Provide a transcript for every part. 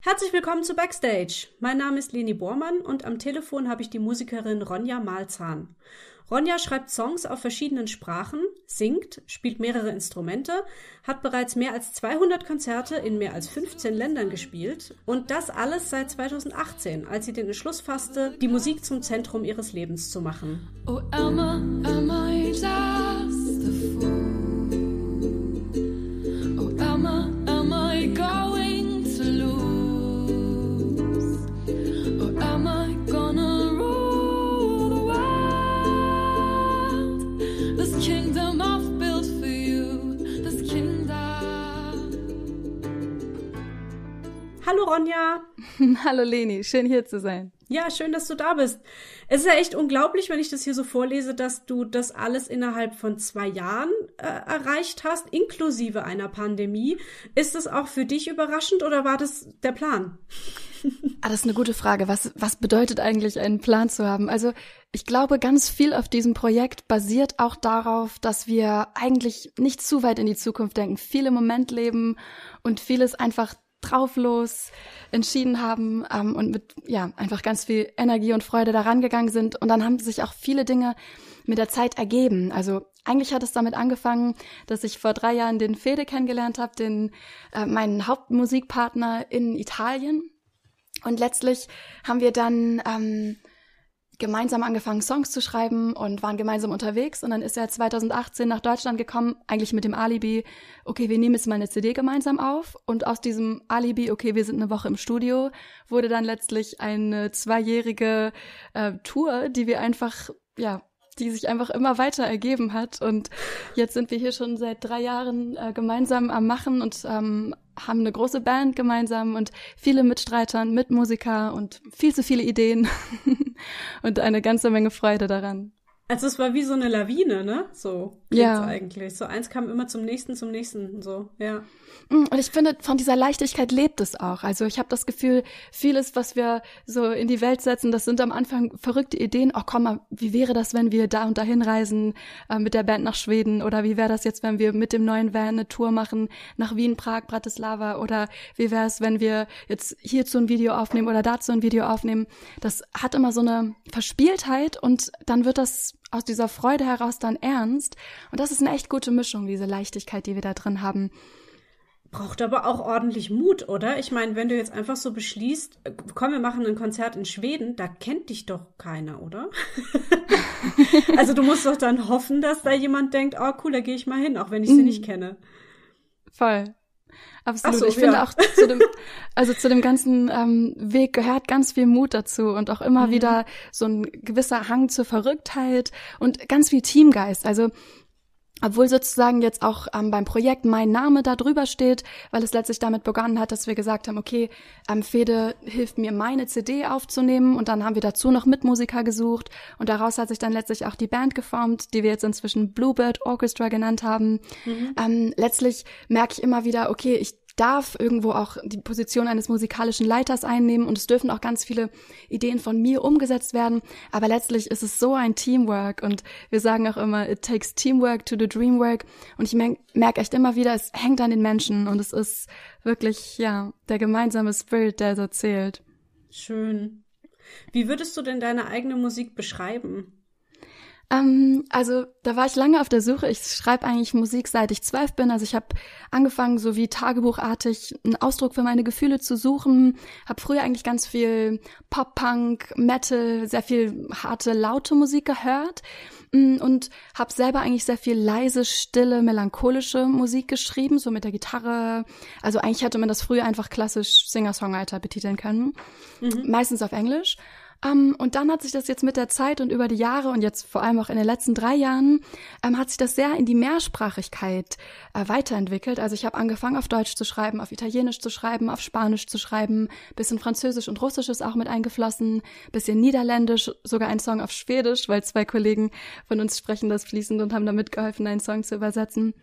Herzlich willkommen zu Backstage. Mein Name ist Leni Bormann und am Telefon habe ich die Musikerin Ronja Malzahn. Ronja schreibt Songs auf verschiedenen Sprachen singt, spielt mehrere Instrumente, hat bereits mehr als 200 Konzerte in mehr als 15 Ländern gespielt und das alles seit 2018, als sie den Entschluss fasste, die Musik zum Zentrum ihres Lebens zu machen. Oh, Elmer, Elmer, Hallo Ronja. Hallo Leni, schön hier zu sein. Ja, schön, dass du da bist. Es ist ja echt unglaublich, wenn ich das hier so vorlese, dass du das alles innerhalb von zwei Jahren äh, erreicht hast, inklusive einer Pandemie. Ist das auch für dich überraschend oder war das der Plan? ah, das ist eine gute Frage. Was, was bedeutet eigentlich, einen Plan zu haben? Also, ich glaube, ganz viel auf diesem Projekt basiert auch darauf, dass wir eigentlich nicht zu weit in die Zukunft denken, viel im Moment leben und vieles einfach drauflos entschieden haben ähm, und mit ja einfach ganz viel Energie und Freude daran gegangen sind. Und dann haben sich auch viele Dinge mit der Zeit ergeben. Also eigentlich hat es damit angefangen, dass ich vor drei Jahren den Fede kennengelernt habe, den äh, meinen Hauptmusikpartner in Italien. Und letztlich haben wir dann ähm, gemeinsam angefangen, Songs zu schreiben und waren gemeinsam unterwegs. Und dann ist er 2018 nach Deutschland gekommen, eigentlich mit dem Alibi, okay, wir nehmen jetzt mal eine CD gemeinsam auf. Und aus diesem Alibi, okay, wir sind eine Woche im Studio, wurde dann letztlich eine zweijährige äh, Tour, die wir einfach, ja, die sich einfach immer weiter ergeben hat. Und jetzt sind wir hier schon seit drei Jahren äh, gemeinsam am Machen und ähm, haben eine große Band gemeinsam und viele Mitstreitern, Mitmusiker und viel zu viele Ideen. und eine ganze Menge Freude daran. Also es war wie so eine Lawine, ne? So ja. eigentlich. So eins kam immer zum nächsten, zum nächsten, so, ja. Mm, und ich finde, von dieser Leichtigkeit lebt es auch. Also ich habe das Gefühl, vieles, was wir so in die Welt setzen, das sind am Anfang verrückte Ideen. Ach komm mal, wie wäre das, wenn wir da und dahin reisen äh, mit der Band nach Schweden? Oder wie wäre das jetzt, wenn wir mit dem neuen Van eine Tour machen nach Wien, Prag, Bratislava? Oder wie wäre es, wenn wir jetzt hierzu ein Video aufnehmen oder dazu ein Video aufnehmen? Das hat immer so eine Verspieltheit und dann wird das aus dieser Freude heraus dann ernst. Und das ist eine echt gute Mischung, diese Leichtigkeit, die wir da drin haben. Braucht aber auch ordentlich Mut, oder? Ich meine, wenn du jetzt einfach so beschließt, äh, komm, wir machen ein Konzert in Schweden, da kennt dich doch keiner, oder? also du musst doch dann hoffen, dass da jemand denkt, oh cool, da gehe ich mal hin, auch wenn ich sie mhm. nicht kenne. Voll. Absolut. So, ich ja. finde auch zu dem, also zu dem ganzen ähm, Weg gehört ganz viel Mut dazu und auch immer mhm. wieder so ein gewisser Hang zur Verrücktheit und ganz viel Teamgeist. Also obwohl sozusagen jetzt auch ähm, beim Projekt mein Name da drüber steht, weil es letztlich damit begonnen hat, dass wir gesagt haben, okay, ähm, Fede hilft mir, meine CD aufzunehmen und dann haben wir dazu noch Mitmusiker gesucht und daraus hat sich dann letztlich auch die Band geformt, die wir jetzt inzwischen Bluebird Orchestra genannt haben. Mhm. Ähm, letztlich merke ich immer wieder, okay, ich darf irgendwo auch die Position eines musikalischen Leiters einnehmen und es dürfen auch ganz viele Ideen von mir umgesetzt werden. Aber letztlich ist es so ein Teamwork und wir sagen auch immer, it takes Teamwork to do Dreamwork. Und ich merke merk echt immer wieder, es hängt an den Menschen und es ist wirklich, ja, der gemeinsame Spirit, der es erzählt. Schön. Wie würdest du denn deine eigene Musik beschreiben? Ähm, also da war ich lange auf der Suche. Ich schreibe eigentlich Musik, seit ich zwölf bin. Also ich habe angefangen, so wie tagebuchartig einen Ausdruck für meine Gefühle zu suchen. Habe früher eigentlich ganz viel Pop-Punk, Metal, sehr viel harte, laute Musik gehört mm, und habe selber eigentlich sehr viel leise, stille, melancholische Musik geschrieben, so mit der Gitarre. Also eigentlich hätte man das früher einfach klassisch Singer-Songwriter betiteln können, mhm. meistens auf Englisch. Ähm, und dann hat sich das jetzt mit der Zeit und über die Jahre und jetzt vor allem auch in den letzten drei Jahren ähm, hat sich das sehr in die Mehrsprachigkeit äh, weiterentwickelt. Also ich habe angefangen, auf Deutsch zu schreiben, auf Italienisch zu schreiben, auf Spanisch zu schreiben, bisschen Französisch und Russisch ist auch mit eingeflossen, bisschen Niederländisch, sogar ein Song auf Schwedisch, weil zwei Kollegen von uns sprechen das fließend und haben da mitgeholfen, einen Song zu übersetzen.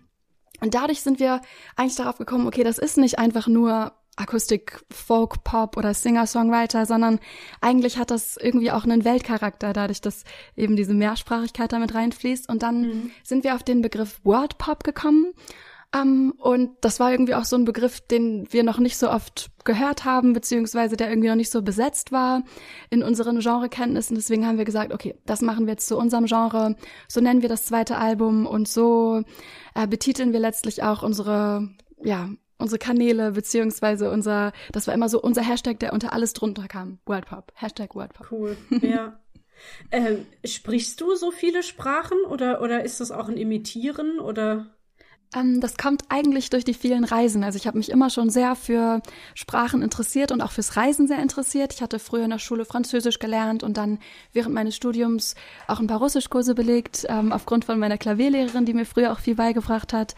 Und dadurch sind wir eigentlich darauf gekommen, okay, das ist nicht einfach nur Akustik, Folk, Pop oder Singer-Songwriter, sondern eigentlich hat das irgendwie auch einen Weltcharakter, dadurch, dass eben diese Mehrsprachigkeit damit reinfließt. Und dann mhm. sind wir auf den Begriff World Pop gekommen. Um, ähm, und das war irgendwie auch so ein Begriff, den wir noch nicht so oft gehört haben, beziehungsweise der irgendwie noch nicht so besetzt war in unseren Genrekenntnissen. Deswegen haben wir gesagt, okay, das machen wir jetzt zu unserem Genre, so nennen wir das zweite Album und so äh, betiteln wir letztlich auch unsere, ja, unsere Kanäle, beziehungsweise unser, das war immer so unser Hashtag, der unter alles drunter kam. WordPop. Hashtag WordPop. Cool. Ja. ähm, sprichst du so viele Sprachen oder, oder ist das auch ein Imitieren oder? Ähm, das kommt eigentlich durch die vielen Reisen. Also ich habe mich immer schon sehr für Sprachen interessiert und auch fürs Reisen sehr interessiert. Ich hatte früher in der Schule Französisch gelernt und dann während meines Studiums auch ein paar Russischkurse belegt, ähm, aufgrund von meiner Klavierlehrerin, die mir früher auch viel beigebracht hat.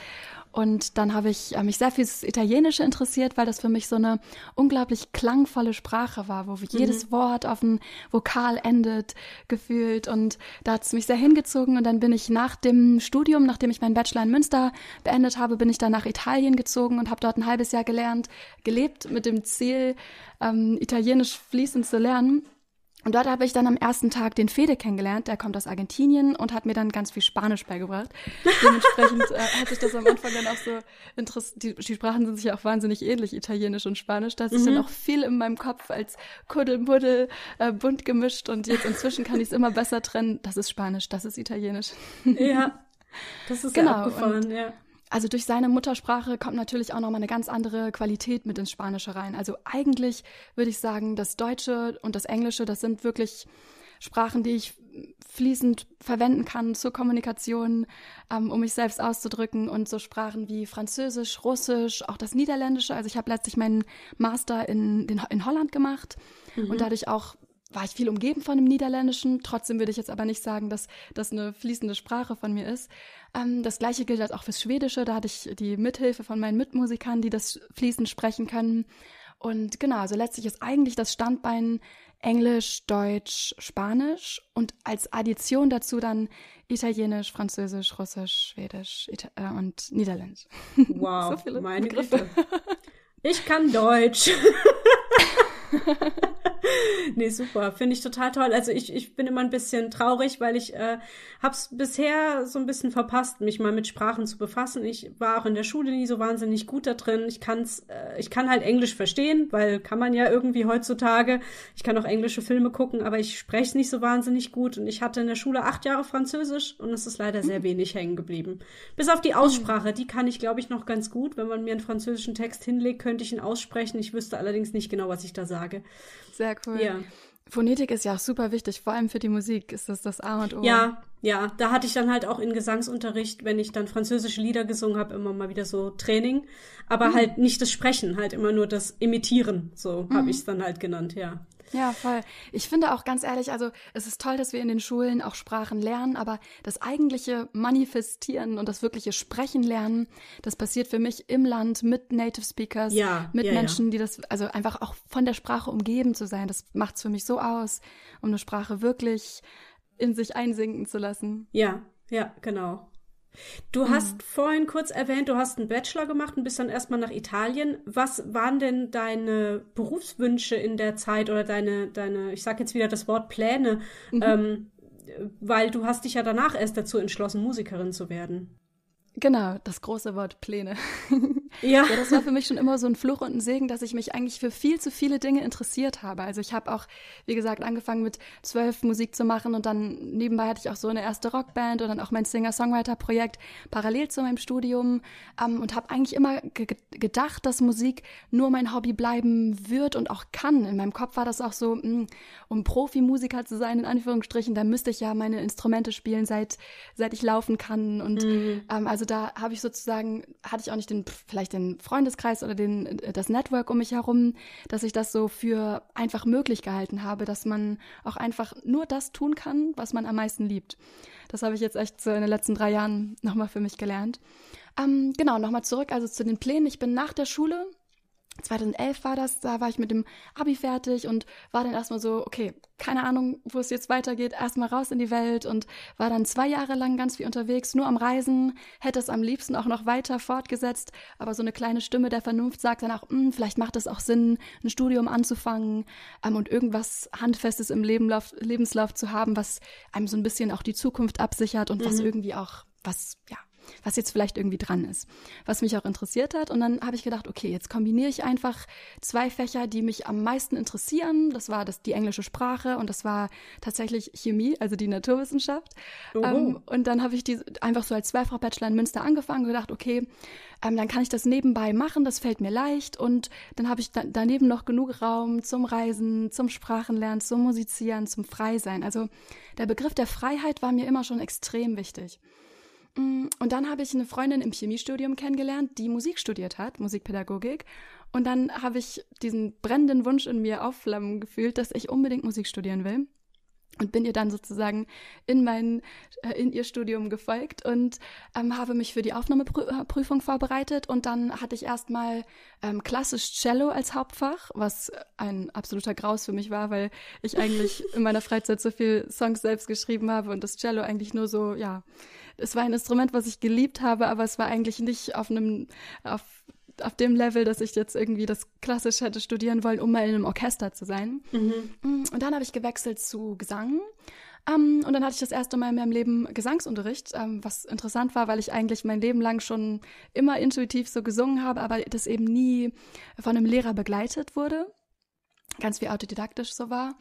Und dann habe ich äh, mich sehr fürs Italienische interessiert, weil das für mich so eine unglaublich klangvolle Sprache war, wo mhm. jedes Wort auf ein Vokal endet, gefühlt. Und da hat es mich sehr hingezogen. Und dann bin ich nach dem Studium, nachdem ich meinen Bachelor in Münster beendet habe, bin ich dann nach Italien gezogen und habe dort ein halbes Jahr gelernt, gelebt mit dem Ziel, ähm, Italienisch fließend zu lernen. Und dort habe ich dann am ersten Tag den Fede kennengelernt, der kommt aus Argentinien und hat mir dann ganz viel Spanisch beigebracht. Dementsprechend äh, hat sich das am Anfang dann auch so interessiert. die, die, Sprachen sind sich ja auch wahnsinnig ähnlich, Italienisch und Spanisch, dass mhm. dann auch viel in meinem Kopf als Kuddelmuddel äh, bunt gemischt und jetzt inzwischen kann ich es immer besser trennen, das ist Spanisch, das ist Italienisch. ja, das ist genau, ja abgefahren, und, ja also durch seine Muttersprache kommt natürlich auch nochmal eine ganz andere Qualität mit ins Spanische rein. Also eigentlich würde ich sagen, das Deutsche und das Englische, das sind wirklich Sprachen, die ich fließend verwenden kann zur Kommunikation, ähm, um mich selbst auszudrücken. Und so Sprachen wie Französisch, Russisch, auch das Niederländische. Also ich habe letztlich meinen Master in, in Holland gemacht mhm. und dadurch auch war ich viel umgeben von dem Niederländischen. Trotzdem würde ich jetzt aber nicht sagen, dass das eine fließende Sprache von mir ist. Ähm, das gleiche gilt halt auch fürs Schwedische. Da hatte ich die Mithilfe von meinen Mitmusikern, die das fließend sprechen können. Und genau, also letztlich ist eigentlich das Standbein Englisch, Deutsch, Spanisch und als Addition dazu dann Italienisch, Französisch, Russisch, Schwedisch Ita äh, und Niederländisch. Wow, so meine Begriffe. Ich kann Deutsch. nee, super. Finde ich total toll. Also ich, ich bin immer ein bisschen traurig, weil ich äh, habe es bisher so ein bisschen verpasst, mich mal mit Sprachen zu befassen. Ich war auch in der Schule nie so wahnsinnig gut da drin. Ich, kann's, äh, ich kann halt Englisch verstehen, weil kann man ja irgendwie heutzutage. Ich kann auch englische Filme gucken, aber ich spreche nicht so wahnsinnig gut. Und ich hatte in der Schule acht Jahre Französisch und es ist leider sehr hm. wenig hängen geblieben. Bis auf die hm. Aussprache, die kann ich, glaube ich, noch ganz gut. Wenn man mir einen französischen Text hinlegt, könnte ich ihn aussprechen. Ich wüsste allerdings nicht genau, was ich da sage. Grundlage. Sehr cool. Ja. Phonetik ist ja auch super wichtig, vor allem für die Musik ist das das A und O. Ja, ja, da hatte ich dann halt auch in Gesangsunterricht, wenn ich dann französische Lieder gesungen habe, immer mal wieder so Training, aber mhm. halt nicht das Sprechen, halt immer nur das Imitieren, so mhm. habe ich es dann halt genannt, ja. Ja, voll. Ich finde auch ganz ehrlich, also es ist toll, dass wir in den Schulen auch Sprachen lernen, aber das eigentliche Manifestieren und das wirkliche Sprechen lernen, das passiert für mich im Land mit Native Speakers, ja, mit ja, Menschen, ja. die das, also einfach auch von der Sprache umgeben zu sein, das macht es für mich so aus, um eine Sprache wirklich in sich einsinken zu lassen. Ja, ja, genau. Du hm. hast vorhin kurz erwähnt, du hast einen Bachelor gemacht und bist dann erstmal nach Italien. Was waren denn deine Berufswünsche in der Zeit oder deine, deine, ich sag jetzt wieder das Wort Pläne, mhm. ähm, weil du hast dich ja danach erst dazu entschlossen, Musikerin zu werden. Genau, das große Wort Pläne. Ja. ja. Das war für mich schon immer so ein Fluch und ein Segen, dass ich mich eigentlich für viel zu viele Dinge interessiert habe. Also ich habe auch, wie gesagt, angefangen mit zwölf Musik zu machen und dann nebenbei hatte ich auch so eine erste Rockband und dann auch mein Singer-Songwriter-Projekt parallel zu meinem Studium ähm, und habe eigentlich immer ge gedacht, dass Musik nur mein Hobby bleiben wird und auch kann. In meinem Kopf war das auch so, mh, hm, um Profimusiker zu sein, in Anführungsstrichen, da müsste ich ja meine Instrumente spielen, seit, seit ich laufen kann. Und mhm. ähm, also da habe ich sozusagen, hatte ich auch nicht den, vielleicht vielleicht den Freundeskreis oder den, äh, das Network um mich herum, dass ich das so für einfach möglich gehalten habe, dass man auch einfach nur das tun kann, was man am meisten liebt. Das habe ich jetzt echt so in den letzten drei Jahren nochmal für mich gelernt. Ähm, genau, nochmal zurück also zu den Plänen. Ich bin nach der Schule 2011 war das, da war ich mit dem Abi fertig und war dann erstmal so, okay, keine Ahnung, wo es jetzt weitergeht, erstmal raus in die Welt und war dann zwei Jahre lang ganz viel unterwegs, nur am Reisen, hätte es am liebsten auch noch weiter fortgesetzt, aber so eine kleine Stimme der Vernunft sagt dann auch, hm, vielleicht macht es auch Sinn, ein Studium anzufangen ähm, und irgendwas Handfestes im Lebenlauf, Lebenslauf zu haben, was einem so ein bisschen auch die Zukunft absichert und mhm. was irgendwie auch was, ja, was jetzt vielleicht irgendwie dran ist, was mich auch interessiert hat. Und dann habe ich gedacht, okay, jetzt kombiniere ich einfach zwei Fächer, die mich am meisten interessieren. Das war das, die englische Sprache und das war tatsächlich Chemie, also die Naturwissenschaft. Ähm, und dann habe ich die einfach so als zweifach Bachelor in Münster angefangen und gedacht, okay, ähm, dann kann ich das nebenbei machen, das fällt mir leicht. Und dann habe ich da, daneben noch genug Raum zum Reisen, zum Sprachenlernen, zum Musizieren, zum Freisein. Also der Begriff der Freiheit war mir immer schon extrem wichtig. Mm, und dann habe ich eine Freundin im Chemiestudium kennengelernt, die Musik studiert hat, Musikpädagogik. Und dann habe ich diesen brennenden Wunsch in mir aufflammen gefühlt, dass ich unbedingt Musik studieren will. Und bin ihr dann sozusagen in mein, äh, in ihr Studium gefolgt und ähm, habe mich für die Aufnahmeprüfung vorbereitet. Und dann hatte ich erstmal ähm, klassisch Cello als Hauptfach, was ein absoluter Graus für mich war, weil ich eigentlich in meiner Freizeit so viel Songs selbst geschrieben habe und das Cello eigentlich nur so, ja, es war ein Instrument, was ich geliebt habe, aber es war eigentlich nicht auf einem, auf, auf dem Level, dass ich jetzt irgendwie das klassisch hätte studieren wollen, um mal in einem Orchester zu sein. Mhm. Mm, und dann habe ich gewechselt zu Gesang. Um, ähm, und dann hatte ich das erste Mal in meinem Leben Gesangsunterricht, um, ähm, was interessant war, weil ich eigentlich mein Leben lang schon immer intuitiv so gesungen habe, aber das eben nie von einem Lehrer begleitet wurde. Ganz wie autodidaktisch so war.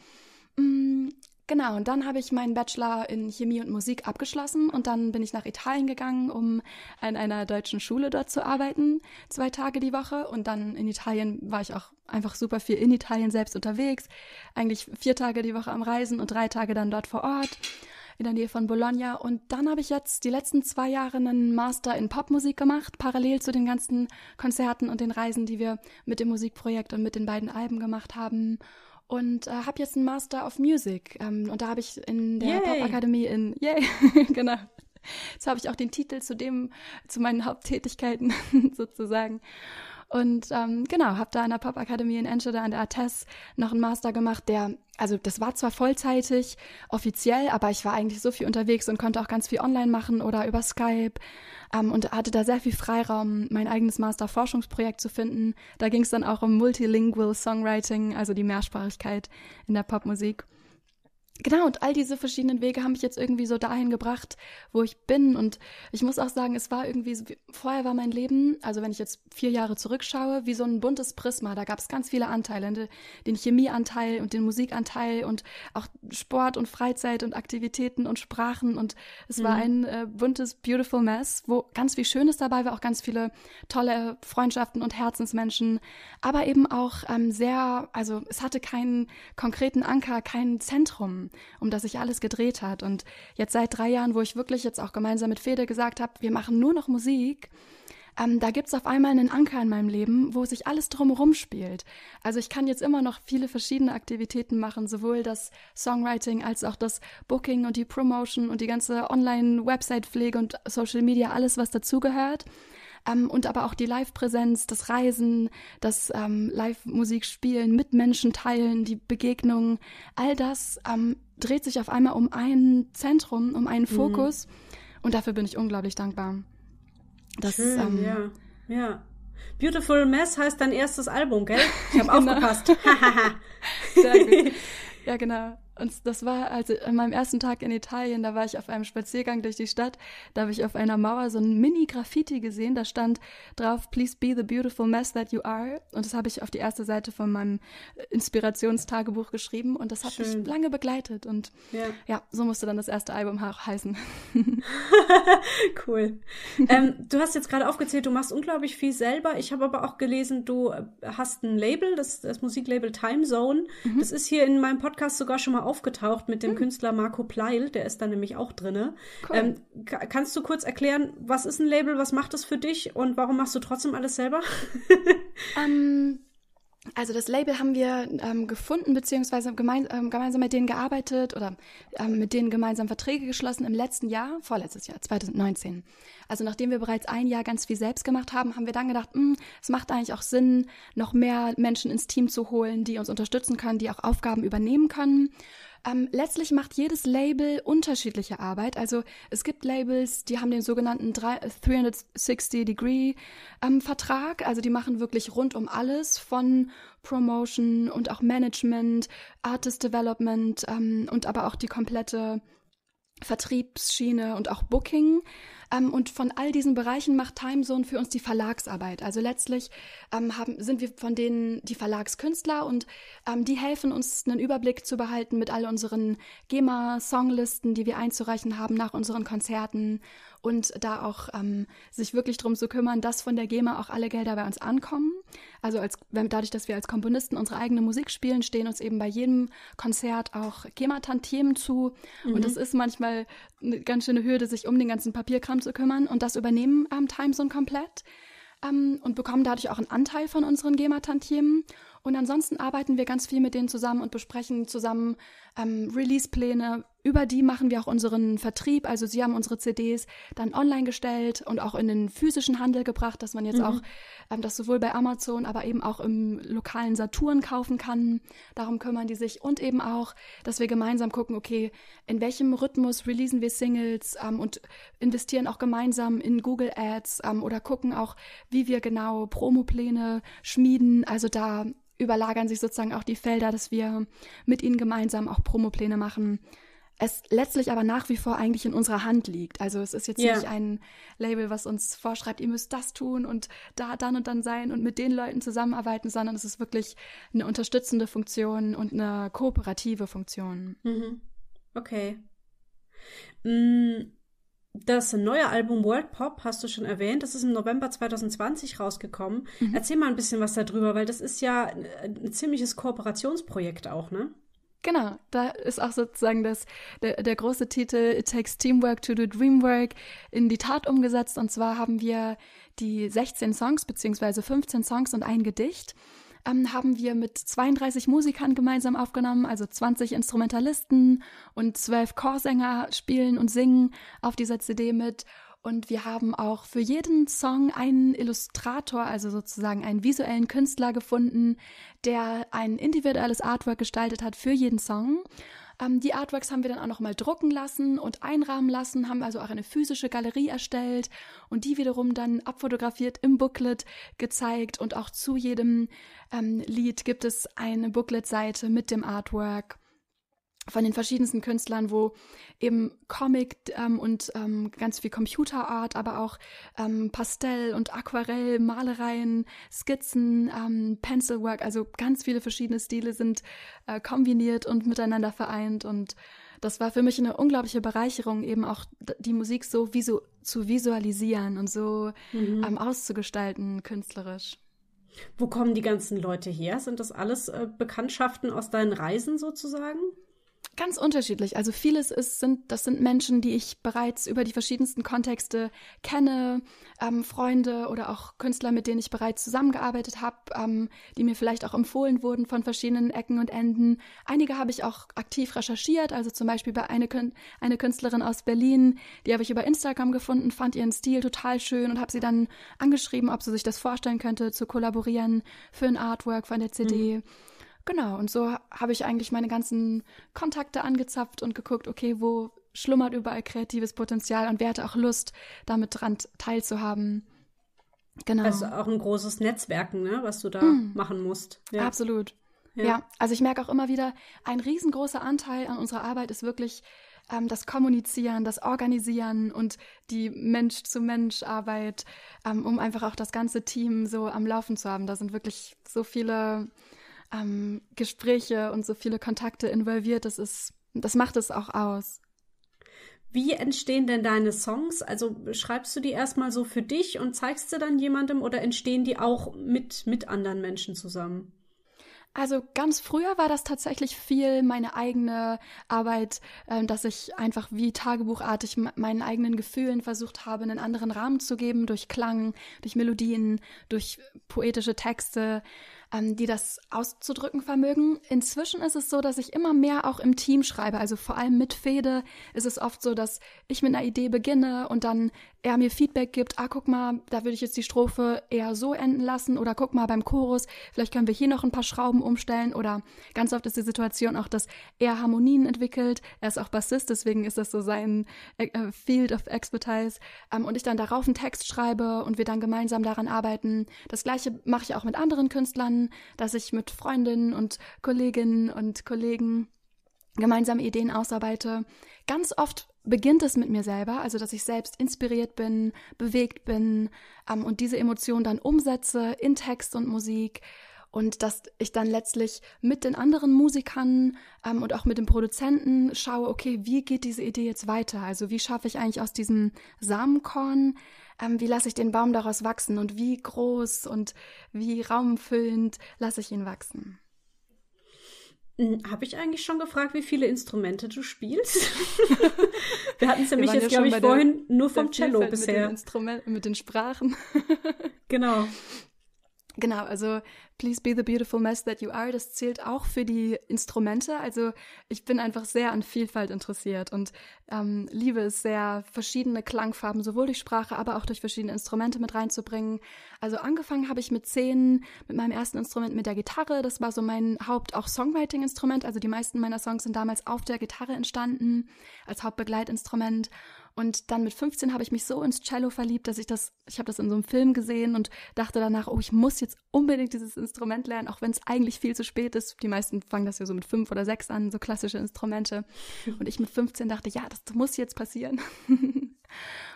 Mm, Genau, und dann habe ich meinen Bachelor in Chemie und Musik abgeschlossen und dann bin ich nach Italien gegangen, um an einer deutschen Schule dort zu arbeiten, zwei Tage die Woche. Und dann in Italien war ich auch einfach super viel in Italien selbst unterwegs. Eigentlich vier Tage die Woche am Reisen und drei Tage dann dort vor Ort in der Nähe von Bologna. Und dann habe ich jetzt die letzten zwei Jahre einen Master in Popmusik gemacht, parallel zu den ganzen Konzerten und den Reisen, die wir mit dem Musikprojekt und mit den beiden Alben gemacht haben und äh, habe jetzt einen Master of Music. Ähm, und da habe ich in der Akademie in, yay, genau. Jetzt habe ich auch den Titel zu dem, zu meinen Haupttätigkeiten sozusagen. Und ähm, genau, habe da an der Popakademie in Enschede an der ATES noch einen Master gemacht, der, also das war zwar vollzeitig offiziell, aber ich war eigentlich so viel unterwegs und konnte auch ganz viel online machen oder über Skype ähm, und hatte da sehr viel Freiraum, mein eigenes Master-Forschungsprojekt zu finden. Da ging es dann auch um Multilingual Songwriting, also die Mehrsprachigkeit in der Popmusik genau, und all diese verschiedenen Wege haben mich jetzt irgendwie so dahin gebracht, wo ich bin. Und ich muss auch sagen, es war irgendwie, so, vorher war mein Leben, also wenn ich jetzt vier Jahre zurückschaue, wie so ein buntes Prisma. Da gab es ganz viele Anteile, ne? den Chemieanteil und den Musikanteil und auch Sport und Freizeit und Aktivitäten und Sprachen. Und es mhm. war ein äh, buntes, beautiful Mess, wo ganz viel Schönes dabei war, auch ganz viele tolle Freundschaften und Herzensmenschen, aber eben auch ähm, sehr, also es hatte keinen konkreten Anker, kein Zentrum um das sich alles gedreht hat. Und jetzt seit drei Jahren, wo ich wirklich jetzt auch gemeinsam mit Fede gesagt habe, wir machen nur noch Musik, ähm, da es auf einmal einen Anker in meinem Leben, wo sich alles drumherum spielt. Also ich kann jetzt immer noch viele verschiedene Aktivitäten machen, sowohl das Songwriting als auch das Booking und die Promotion und die ganze Online-Website-Pflege und Social Media, alles, was dazugehört ähm, und aber auch die Live-Präsenz, das Reisen, das ähm, Live-Musik spielen, mit Menschen teilen, die Begegnungen, all das ähm, dreht sich auf einmal um ein Zentrum, um einen mhm. Fokus mhm. und dafür bin ich unglaublich dankbar. Das, Schön, ähm, ja, ja. Beautiful Mess heißt dein erstes Album, gell? Ich habe genau. aufgepasst. Sehr gut. Ja, genau. Und das war also an meinem ersten Tag in Italien, da war ich auf einem Spaziergang durch die Stadt, da habe ich auf einer Mauer so ein Mini-Graffiti gesehen, da stand drauf, please be the beautiful mess that you are. Und das habe ich auf die erste Seite von meinem äh, Inspirationstagebuch geschrieben und das hat Schön. mich lange begleitet. Und ja. ja. so musste dann das erste Album auch heißen. cool. ähm, du hast jetzt gerade aufgezählt, du machst unglaublich viel selber. Ich habe aber auch gelesen, du äh, hast ein Label, das, das Musiklabel Time Zone. Mhm. Das ist hier in meinem Podcast sogar schon mal aufgetaucht mit dem hm. Künstler Marco Pleil, der ist da nämlich auch drinne. Cool. Ähm, kannst du kurz erklären, was ist ein Label, was macht es für dich und warum machst du trotzdem alles selber? ähm, also das Label haben wir ähm, gefunden, beziehungsweise gemein, ähm, gemeinsam mit denen gearbeitet oder ähm, mit denen gemeinsam Verträge geschlossen im letzten Jahr, vorletztes Jahr, 2019. Also nachdem wir bereits ein Jahr ganz viel selbst gemacht haben, haben wir dann gedacht, hm, es macht eigentlich auch Sinn, noch mehr Menschen ins Team zu holen, die uns unterstützen können, die auch Aufgaben übernehmen können. Ähm, letztlich macht jedes Label unterschiedliche Arbeit. Also es gibt Labels, die haben den sogenannten 360-Degree-Vertrag. Äh, ähm, also die machen wirklich rund um alles von Promotion und auch Management, Artist Development ähm, und aber auch die komplette Vertriebsschiene und auch Booking. Ähm, und von all diesen Bereichen macht Timezone für uns die Verlagsarbeit. Also letztlich ähm, haben, sind wir von denen die Verlagskünstler und ähm, die helfen uns, einen Überblick zu behalten mit all unseren GEMA-Songlisten, die wir einzureichen haben nach unseren Konzerten und da auch ähm, sich wirklich darum zu kümmern, dass von der GEMA auch alle Gelder bei uns ankommen. Also als, wenn, dadurch, dass wir als Komponisten unsere eigene Musik spielen, stehen uns eben bei jedem Konzert auch GEMA-Tantiemen zu. Mhm. Und das ist manchmal eine ganz schöne Hürde, sich um den ganzen Papierkram zu kümmern. Und das übernehmen ähm, Timezone komplett. Um, ähm, und bekommen dadurch auch einen Anteil von unseren GEMA-Tantiemen. Und ansonsten arbeiten wir ganz viel mit denen zusammen und besprechen zusammen, ähm, Release-Pläne. Über die machen wir auch unseren Vertrieb. Also sie haben unsere CDs dann online gestellt und auch in den physischen Handel gebracht, dass man jetzt mhm. auch ähm, das sowohl bei Amazon, aber eben auch im lokalen Saturn kaufen kann. Darum kümmern die sich und eben auch, dass wir gemeinsam gucken, okay, in welchem Rhythmus releasen wir Singles ähm, und investieren auch gemeinsam in Google Ads ähm, oder gucken auch, wie wir genau Promopläne schmieden. Also da überlagern sich sozusagen auch die Felder, dass wir mit ihnen gemeinsam auch Promopläne machen, es letztlich aber nach wie vor eigentlich in unserer Hand liegt. Also es ist jetzt yeah. nicht ein Label, was uns vorschreibt, ihr müsst das tun und da dann und dann sein und mit den Leuten zusammenarbeiten, sondern es ist wirklich eine unterstützende Funktion und eine kooperative Funktion. Mhm. Okay. Mm, das neue Album World Pop hast du schon erwähnt. Das ist im November 2020 rausgekommen. Mhm. Erzähl mal ein bisschen was darüber, weil das ist ja äh, ein ziemliches Kooperationsprojekt auch, ne? Genau, da ist auch sozusagen das, der, der große Titel It Takes Teamwork to Do Dreamwork in die Tat umgesetzt. Und zwar haben wir die 16 Songs beziehungsweise 15 Songs und ein Gedicht ähm, haben wir mit 32 Musikern gemeinsam aufgenommen, also 20 Instrumentalisten und 12 Chorsänger spielen und singen auf dieser CD mit. Und wir haben auch für jeden Song einen Illustrator, also sozusagen einen visuellen Künstler gefunden, der ein individuelles Artwork gestaltet hat für jeden Song. Ähm, die Artworks haben wir dann auch nochmal drucken lassen und einrahmen lassen, haben also auch eine physische Galerie erstellt und die wiederum dann abfotografiert im Booklet gezeigt. Und auch zu jedem ähm, Lied gibt es eine Booklet-Seite mit dem Artwork von den verschiedensten Künstlern, wo eben Comic ähm, und ähm, ganz viel Computerart, aber auch ähm, Pastell und Aquarell, Malereien, Skizzen, ähm, Pencilwork, also ganz viele verschiedene Stile sind äh, kombiniert und miteinander vereint und das war für mich eine unglaubliche Bereicherung, eben auch die Musik so visu zu visualisieren und so mhm. ähm, auszugestalten künstlerisch. Wo kommen die ganzen Leute her? Sind das alles äh, Bekanntschaften aus deinen Reisen sozusagen? Ganz unterschiedlich. Also vieles ist, sind, das sind Menschen, die ich bereits über die verschiedensten Kontexte kenne, ähm, Freunde oder auch Künstler, mit denen ich bereits zusammengearbeitet habe, ähm, die mir vielleicht auch empfohlen wurden von verschiedenen Ecken und Enden. Einige habe ich auch aktiv recherchiert, also zum Beispiel bei eine, Kün eine Künstlerin aus Berlin, die habe ich über Instagram gefunden, fand ihren Stil total schön und habe sie dann angeschrieben, ob sie sich das vorstellen könnte, zu kollaborieren für ein Artwork von der CD. Mhm. Genau, und so habe ich eigentlich meine ganzen Kontakte angezapft und geguckt, okay, wo schlummert überall kreatives Potenzial und wer hatte auch Lust, damit dran teilzuhaben. Genau. Also auch ein großes Netzwerken, ne, was du da mm. machen musst. Ja. Absolut. Ja. ja. also ich merke auch immer wieder, ein riesengroßer Anteil an unserer Arbeit ist wirklich ähm, das Kommunizieren, das Organisieren und die Mensch-zu-Mensch-Arbeit, ähm, um einfach auch das ganze Team so am Laufen zu haben. Da sind wirklich so viele ähm, Gespräche und so viele Kontakte involviert. Das ist, das macht es auch aus. Wie entstehen denn deine Songs? Also schreibst du die erstmal so für dich und zeigst sie dann jemandem oder entstehen die auch mit, mit anderen Menschen zusammen? Also ganz früher war das tatsächlich viel meine eigene Arbeit, äh, dass ich einfach wie tagebuchartig meinen eigenen Gefühlen versucht habe, einen anderen Rahmen zu geben durch Klang, durch Melodien, durch poetische Texte ähm, die das auszudrücken vermögen. Inzwischen ist es so, dass ich immer mehr auch im Team schreibe. Also vor allem mit Fede ist es oft so, dass ich mit einer Idee beginne und dann er mir Feedback gibt, ah, guck mal, da würde ich jetzt die Strophe eher so enden lassen oder guck mal beim Chorus, vielleicht können wir hier noch ein paar Schrauben umstellen oder ganz oft ist die Situation auch, dass er Harmonien entwickelt, er ist auch Bassist, deswegen ist das so sein äh, äh Field of Expertise ähm, und ich dann darauf einen Text schreibe und wir dann gemeinsam daran arbeiten. Das gleiche mache ich auch mit anderen Künstlern, dass ich mit Freundinnen und Kolleginnen und Kollegen gemeinsame Ideen ausarbeite. Ganz oft beginnt es mit mir selber, also dass ich selbst inspiriert bin, bewegt bin ähm, und diese Emotionen dann umsetze in Text und Musik und dass ich dann letztlich mit den anderen Musikern ähm, und auch mit dem Produzenten schaue, okay, wie geht diese Idee jetzt weiter? Also wie schaffe ich eigentlich aus diesem Samenkorn, ähm, wie lasse ich den Baum daraus wachsen und wie groß und wie raumfüllend lasse ich ihn wachsen? Habe ich eigentlich schon gefragt, wie viele Instrumente du spielst? Wir hatten es nämlich jetzt, glaube ich, vorhin der, nur vom Cello bisher. Mit den, mit den Sprachen. genau. Genau, also Please Be the Beautiful Mess That You Are, das zählt auch für die Instrumente. Also ich bin einfach sehr an Vielfalt interessiert und ähm, liebe es sehr, verschiedene Klangfarben sowohl durch Sprache, aber auch durch verschiedene Instrumente mit reinzubringen. Also angefangen habe ich mit Szenen, mit meinem ersten Instrument, mit der Gitarre. Das war so mein Haupt- auch Songwriting-Instrument. Also die meisten meiner Songs sind damals auf der Gitarre entstanden, als Hauptbegleitinstrument. Und dann mit 15 habe ich mich so ins Cello verliebt, dass ich das, ich habe das in so einem Film gesehen und dachte danach, oh, ich muss jetzt unbedingt dieses Instrument lernen, auch wenn es eigentlich viel zu spät ist. Die meisten fangen das ja so mit fünf oder sechs an, so klassische Instrumente. Und ich mit 15 dachte, ja, das muss jetzt passieren. und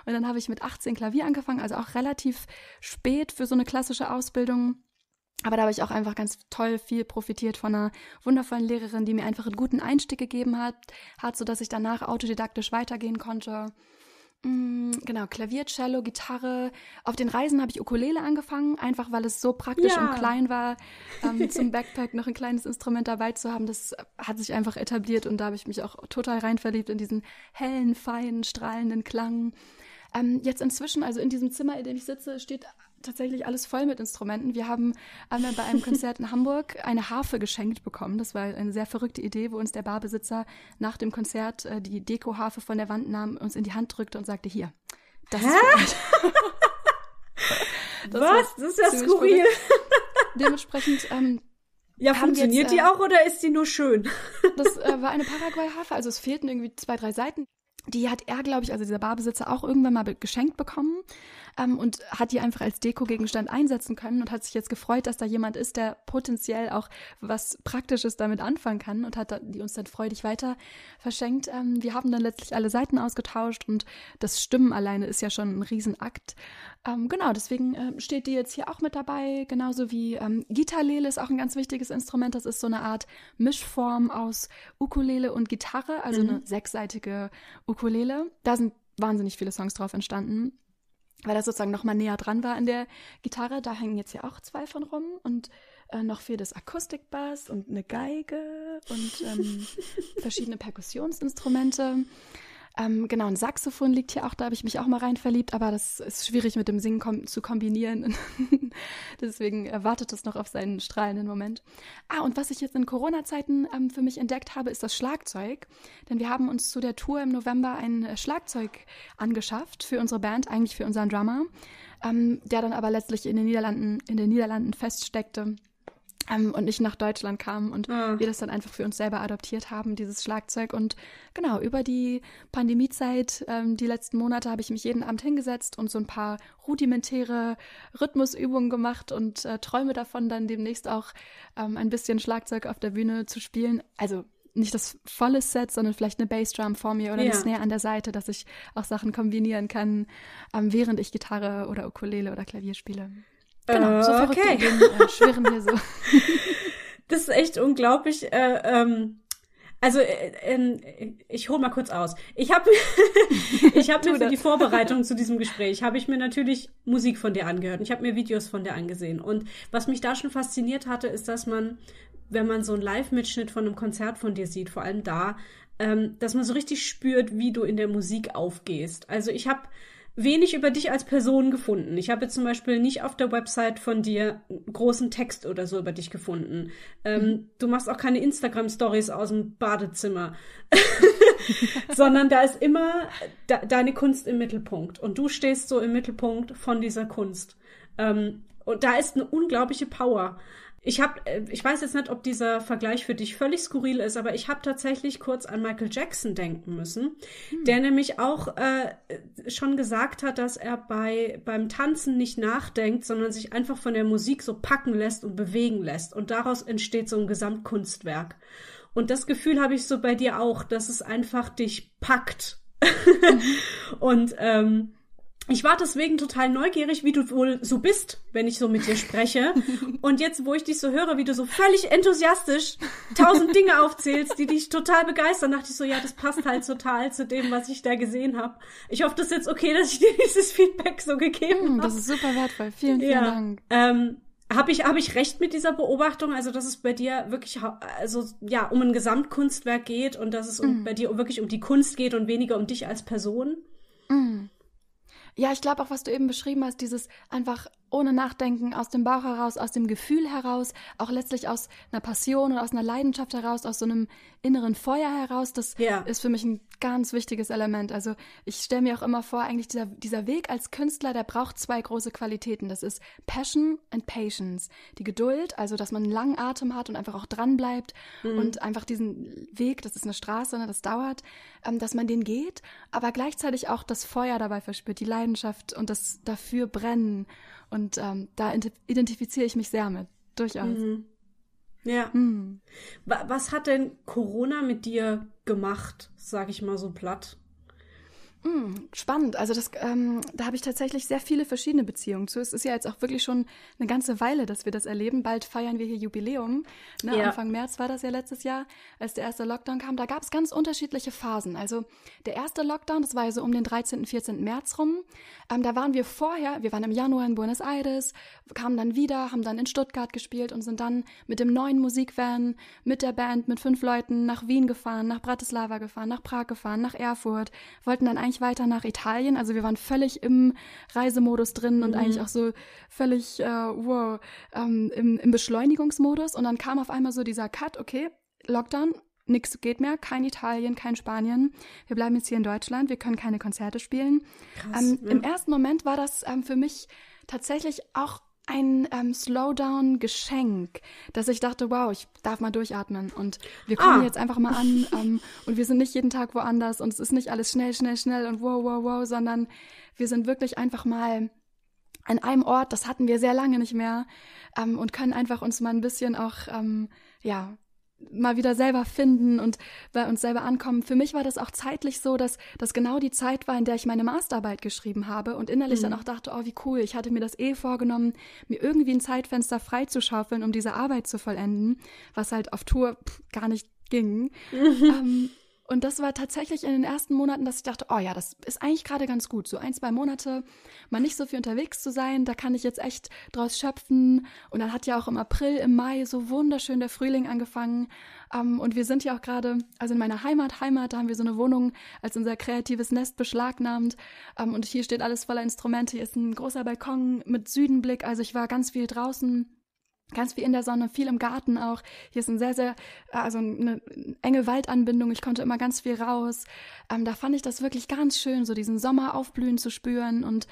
dann habe ich mit 18 Klavier angefangen, also auch relativ spät für so eine klassische Ausbildung. Aber da habe ich auch einfach ganz toll viel profitiert von einer wundervollen Lehrerin, die mir einfach einen guten Einstieg gegeben hat, hat so ich danach autodidaktisch weitergehen konnte. Mm, genau, Klavier, Cello, Gitarre. Auf den Reisen habe ich Ukulele angefangen, einfach weil es so praktisch ja. und klein war, ähm, zum Backpack noch ein kleines Instrument dabei zu haben. Das hat sich einfach etabliert und da habe ich mich auch total rein verliebt in diesen hellen, feinen, strahlenden Klang. Ähm, jetzt inzwischen, also in diesem Zimmer, in dem ich sitze, steht tatsächlich alles voll mit Instrumenten. Wir haben einmal bei einem Konzert in Hamburg eine Harfe geschenkt bekommen. Das war eine sehr verrückte Idee, wo uns der Barbesitzer nach dem Konzert äh, die Deko-Harfe von der Wand nahm, uns in die Hand drückte und sagte, hier, das Hä? ist das Was? Das ist ja skurril. Dementsprechend ähm, ja, funktioniert jetzt, äh, die auch oder ist die nur schön? Das äh, war eine Paraguay-Harfe, also es fehlten irgendwie zwei, drei Seiten. Die hat er, glaube ich, also dieser Barbesitzer auch irgendwann mal geschenkt bekommen ähm, und hat die einfach als Dekogegenstand einsetzen können und hat sich jetzt gefreut, dass da jemand ist, der potenziell auch was Praktisches damit anfangen kann und hat die uns dann freudig weiter verschenkt. Ähm, wir haben dann letztlich alle Seiten ausgetauscht und das Stimmen alleine ist ja schon ein Riesenakt. Ähm, genau, deswegen äh, steht die jetzt hier auch mit dabei, genauso wie ähm, Gitarlele ist auch ein ganz wichtiges Instrument. Das ist so eine Art Mischform aus Ukulele und Gitarre, also mhm. eine sechsseitige Ukulele. Da sind wahnsinnig viele Songs drauf entstanden weil das sozusagen nochmal näher dran war an der Gitarre. Da hängen jetzt ja auch zwei von rum und äh, noch fehlt das Akustikbass und eine Geige und ähm, verschiedene Perkussionsinstrumente. Ähm, genau, ein Saxophon liegt hier auch, da habe ich mich auch mal rein verliebt, aber das ist schwierig mit dem Singen kom zu kombinieren. Deswegen wartet es noch auf seinen strahlenden Moment. Ah, und was ich jetzt in Corona-Zeiten ähm, für mich entdeckt habe, ist das Schlagzeug. Denn wir haben uns zu der Tour im November ein äh, Schlagzeug angeschafft für unsere Band, eigentlich für unseren Drummer, ähm, der dann aber letztlich in den Niederlanden, in den Niederlanden feststeckte ähm, und nicht nach Deutschland kam und ja. Ah. wir das dann einfach für uns selber adoptiert haben, dieses Schlagzeug. Und genau, über die Pandemiezeit, ähm, die letzten Monate, habe ich mich jeden Abend hingesetzt und so ein paar rudimentäre Rhythmusübungen gemacht und äh, träume davon, dann demnächst auch ähm, ein bisschen Schlagzeug auf der Bühne zu spielen. Also nicht das volle Set, sondern vielleicht eine Bassdrum vor mir oder ja. eine Snare an der Seite, dass ich auch Sachen kombinieren kann, ähm, während ich Gitarre oder Ukulele oder Klavier spiele. Genau, so äh, verrückt okay. äh, schwirren hier so. das ist echt unglaublich. Äh, ähm, also äh, ähm, ich hole mal kurz aus. Ich habe ich habe mir für die Vorbereitung zu diesem Gespräch habe ich mir natürlich Musik von dir angehört. Ich habe mir Videos von dir angesehen und was mich da schon fasziniert hatte, ist, dass man wenn man so einen Live-Mitschnitt von einem Konzert von dir sieht, vor allem da, ähm, dass man so richtig spürt, wie du in der Musik aufgehst. Also ich habe wenig über dich als Person gefunden. Ich habe zum Beispiel nicht auf der Website von dir großen Text oder so über dich gefunden. Ähm, mhm. Du machst auch keine Instagram-Stories aus dem Badezimmer, sondern da ist immer de deine Kunst im Mittelpunkt und du stehst so im Mittelpunkt von dieser Kunst. Ähm, und da ist eine unglaubliche Power ich habe, äh, ich weiß jetzt nicht, ob dieser Vergleich für dich völlig skurril ist, aber ich habe tatsächlich kurz an Michael Jackson denken müssen, hm. der nämlich auch äh, schon gesagt hat, dass er bei beim Tanzen nicht nachdenkt, sondern sich einfach von der Musik so packen lässt und bewegen lässt und daraus entsteht so ein Gesamtkunstwerk. Und das Gefühl habe ich so bei dir auch, dass es einfach dich packt mhm. und ähm, ich war deswegen total neugierig, wie du wohl so bist, wenn ich so mit dir spreche. Und jetzt, wo ich dich so höre, wie du so völlig enthusiastisch tausend Dinge aufzählst, die dich total begeistern, dachte ich so, ja, das passt halt total zu dem, was ich da gesehen habe. Ich hoffe, das ist jetzt okay, dass ich dir dieses Feedback so gegeben hm, habe. Das ist super wertvoll. Vielen, vielen ja. Dank. Ähm, habe ich, hab ich recht mit dieser Beobachtung, also dass es bei dir wirklich also, ja, um ein Gesamtkunstwerk geht und dass es um, mhm. bei dir wirklich um die Kunst geht und weniger um dich als Person? Ja, ich glaube auch, was du eben beschrieben hast, dieses einfach ohne Nachdenken, aus dem Bauch heraus, aus dem Gefühl heraus, auch letztlich aus einer Passion und aus einer Leidenschaft heraus, aus so einem inneren Feuer heraus. Das ja. ist für mich ein ganz wichtiges Element. Also ich stelle mir auch immer vor, eigentlich dieser, dieser Weg als Künstler, der braucht zwei große Qualitäten. Das ist Passion and Patience. Die Geduld, also dass man einen langen Atem hat und einfach auch dranbleibt mhm. und einfach diesen Weg, das ist eine Straße, ne, das dauert, ähm, dass man den geht, aber gleichzeitig auch das Feuer dabei verspürt, die Leidenschaft und das dafür brennen. Und ähm, da identifiziere ich mich sehr mit, durchaus. Mhm. Ja. Mhm. Was hat denn Corona mit dir gemacht, sage ich mal so platt? Hm, spannend. Also das, ähm, da habe ich tatsächlich sehr viele verschiedene Beziehungen zu. Es ist ja jetzt auch wirklich schon eine ganze Weile, dass wir das erleben. Bald feiern wir hier Jubiläum. Ne? Ja. Anfang März war das ja letztes Jahr, als der erste Lockdown kam. Da gab es ganz unterschiedliche Phasen. Also der erste Lockdown, das war ja so um den 13., 14. März rum. Ähm, da waren wir vorher, wir waren im Januar in Buenos Aires, kamen dann wieder, haben dann in Stuttgart gespielt und sind dann mit dem neuen Musikvan, mit der Band, mit fünf Leuten nach Wien gefahren, nach Bratislava gefahren, nach Prag gefahren, nach Erfurt, wollten dann eigentlich nicht weiter nach Italien. Also wir waren völlig im Reisemodus drin und mhm. eigentlich auch so völlig, äh, wow, ähm, im, im Beschleunigungsmodus. Und dann kam auf einmal so dieser Cut, okay, Lockdown, nichts geht mehr, kein Italien, kein Spanien. Wir bleiben jetzt hier in Deutschland, wir können keine Konzerte spielen. Krass, ähm, ja. Im ersten Moment war das ähm, für mich tatsächlich auch ein ähm, Slowdown-Geschenk, dass ich dachte, wow, ich darf mal durchatmen und wir kommen ah. jetzt einfach mal an ähm, und wir sind nicht jeden Tag woanders und es ist nicht alles schnell, schnell, schnell und wow, wow, wow, sondern wir sind wirklich einfach mal an einem Ort, das hatten wir sehr lange nicht mehr ähm, und können einfach uns mal ein bisschen auch, ähm, ja, mal wieder selber finden und bei uns selber ankommen. Für mich war das auch zeitlich so, dass das genau die Zeit war, in der ich meine Masterarbeit geschrieben habe und innerlich mhm. dann auch dachte, oh, wie cool, ich hatte mir das eh vorgenommen, mir irgendwie ein Zeitfenster freizuschaufeln, um diese Arbeit zu vollenden, was halt auf Tour pff, gar nicht ging. ähm, und das war tatsächlich in den ersten Monaten, dass ich dachte, oh ja, das ist eigentlich gerade ganz gut. So ein, zwei Monate, mal nicht so viel unterwegs zu sein, da kann ich jetzt echt draus schöpfen. Und dann hat ja auch im April, im Mai so wunderschön der Frühling angefangen. Ähm, und wir sind ja auch gerade, also in meiner Heimat, Heimat, da haben wir so eine Wohnung als unser kreatives Nest beschlagnahmt. Ähm, und hier steht alles voller Instrumente. Hier ist ein großer Balkon mit Südenblick. Also ich war ganz viel draußen ganz viel in der Sonne, viel im Garten auch. Hier ist ein sehr, sehr, also eine enge Waldanbindung. Ich konnte immer ganz viel raus. Ähm, da fand ich das wirklich ganz schön, so diesen Sommer aufblühen zu spüren und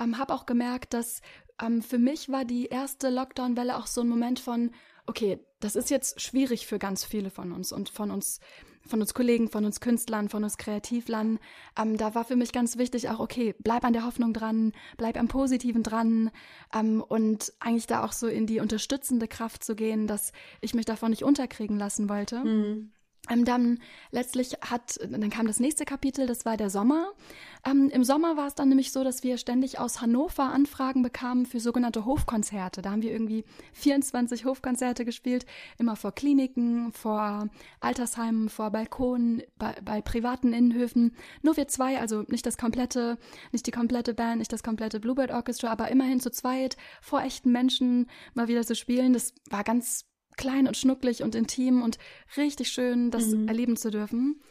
ähm, habe auch gemerkt, dass ähm, für mich war die erste Lockdown-Welle auch so ein Moment von, okay, das ist jetzt schwierig für ganz viele von uns und von uns von uns Kollegen, von uns Künstlern, von uns Kreativlern. Ähm, da war für mich ganz wichtig auch, okay, bleib an der Hoffnung dran, bleib am Positiven dran ähm, und eigentlich da auch so in die unterstützende Kraft zu gehen, dass ich mich davon nicht unterkriegen lassen wollte. Mhm. Ähm, dann letztlich hat, dann kam das nächste Kapitel, das war der Sommer. Ähm, Im Sommer war es dann nämlich so, dass wir ständig aus Hannover Anfragen bekamen für sogenannte Hofkonzerte. Da haben wir irgendwie 24 Hofkonzerte gespielt, immer vor Kliniken, vor Altersheimen, vor Balkonen, bei, bei privaten Innenhöfen. Nur wir zwei, also nicht das komplette, nicht die komplette Band, nicht das komplette Bluebird Orchestra, aber immerhin zu zweit vor echten Menschen mal wieder zu spielen. Das war ganz klein und schnucklig und intim und richtig schön, das mhm. erleben zu dürfen. Um,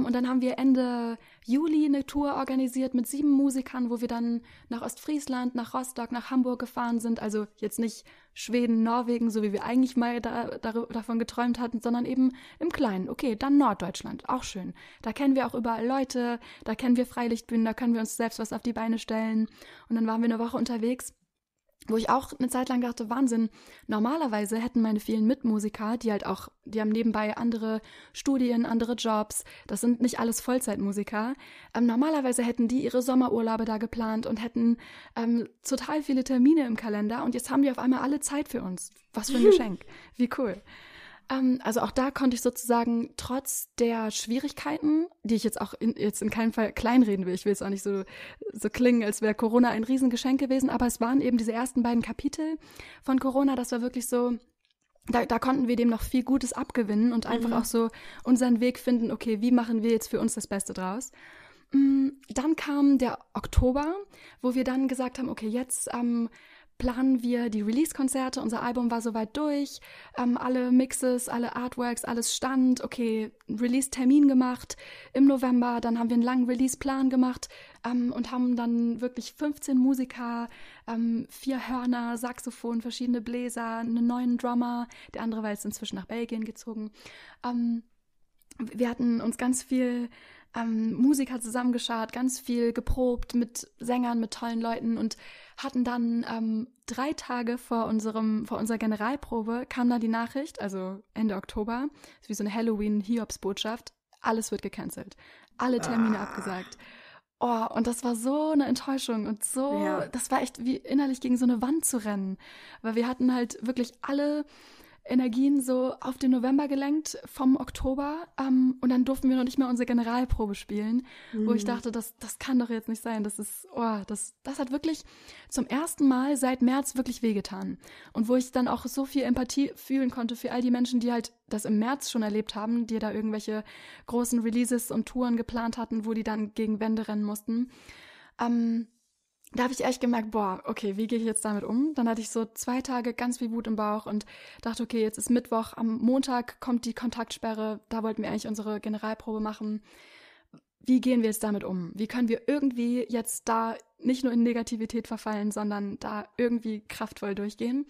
ähm, und dann haben wir Ende Juli eine Tour organisiert mit sieben Musikern, wo wir dann nach Ostfriesland, nach Rostock, nach Hamburg gefahren sind. Also jetzt nicht Schweden, Norwegen, so wie wir eigentlich mal da, da, davon geträumt hatten, sondern eben im Kleinen. Okay, dann Norddeutschland, auch schön. Da kennen wir auch überall Leute, da kennen wir Freilichtbühnen, da können wir uns selbst was auf die Beine stellen. Und dann waren wir eine Woche unterwegs wo ich auch eine Zeit lang dachte, Wahnsinn, normalerweise hätten meine vielen Mitmusiker, die halt auch, die haben nebenbei andere Studien, andere Jobs, das sind nicht alles Vollzeitmusiker, ähm, normalerweise hätten die ihre Sommerurlaube da geplant und hätten ähm, total viele Termine im Kalender und jetzt haben die auf einmal alle Zeit für uns. Was für ein Geschenk. Wie cool. Ähm, also auch da konnte ich sozusagen trotz der Schwierigkeiten, die ich jetzt auch in, jetzt in keinem Fall kleinreden will, ich will es auch nicht so, so klingen, als wäre Corona ein Riesengeschenk gewesen, aber es waren eben diese ersten beiden Kapitel von Corona, das war wirklich so, da, da konnten wir dem noch viel Gutes abgewinnen und einfach mhm. auch so unseren Weg finden, okay, wie machen wir jetzt für uns das Beste draus? Mm, dann kam der Oktober, wo wir dann gesagt haben, okay, jetzt ähm, planen wir die Release-Konzerte. Unser Album war soweit durch. Ähm, alle Mixes, alle Artworks, alles stand. Okay, Release-Termin gemacht im November. Dann haben wir einen langen Release-Plan gemacht ähm, und haben dann wirklich 15 Musiker, ähm, vier Hörner, Saxophon, verschiedene Bläser, einen neuen Drummer. Der andere war jetzt inzwischen nach Belgien gezogen. Ähm, wir hatten uns ganz viel ähm, Musiker zusammengeschaut, ganz viel geprobt mit Sängern, mit tollen Leuten und hatten dann ähm, drei Tage vor unserem, vor unserer Generalprobe kam dann die Nachricht, also Ende Oktober, ist wie so eine Halloween-Hiobs-Botschaft, alles wird gecancelt. Alle Termine ah. abgesagt. Oh, und das war so eine Enttäuschung und so, ja. das war echt wie innerlich gegen so eine Wand zu rennen. Weil wir hatten halt wirklich alle Energien so auf den November gelenkt vom Oktober ähm, und dann durften wir noch nicht mehr unsere Generalprobe spielen, mhm. wo ich mhm. dachte, das, das kann doch jetzt nicht sein. Das ist, oh, das, das hat wirklich zum ersten Mal seit März wirklich wehgetan. Und wo ich dann auch so viel Empathie fühlen konnte für all die Menschen, die halt das im März schon erlebt haben, die da irgendwelche großen Releases und Touren geplant hatten, wo die dann gegen Wände rennen mussten. Ähm, da habe ich echt gemerkt, boah, okay, wie gehe ich jetzt damit um? Dann hatte ich so zwei Tage ganz viel Wut im Bauch und dachte, okay, jetzt ist Mittwoch, am Montag kommt die Kontaktsperre, da wollten wir eigentlich unsere Generalprobe machen. Wie gehen wir jetzt damit um? Wie können wir irgendwie jetzt da nicht nur in Negativität verfallen, sondern da irgendwie kraftvoll durchgehen?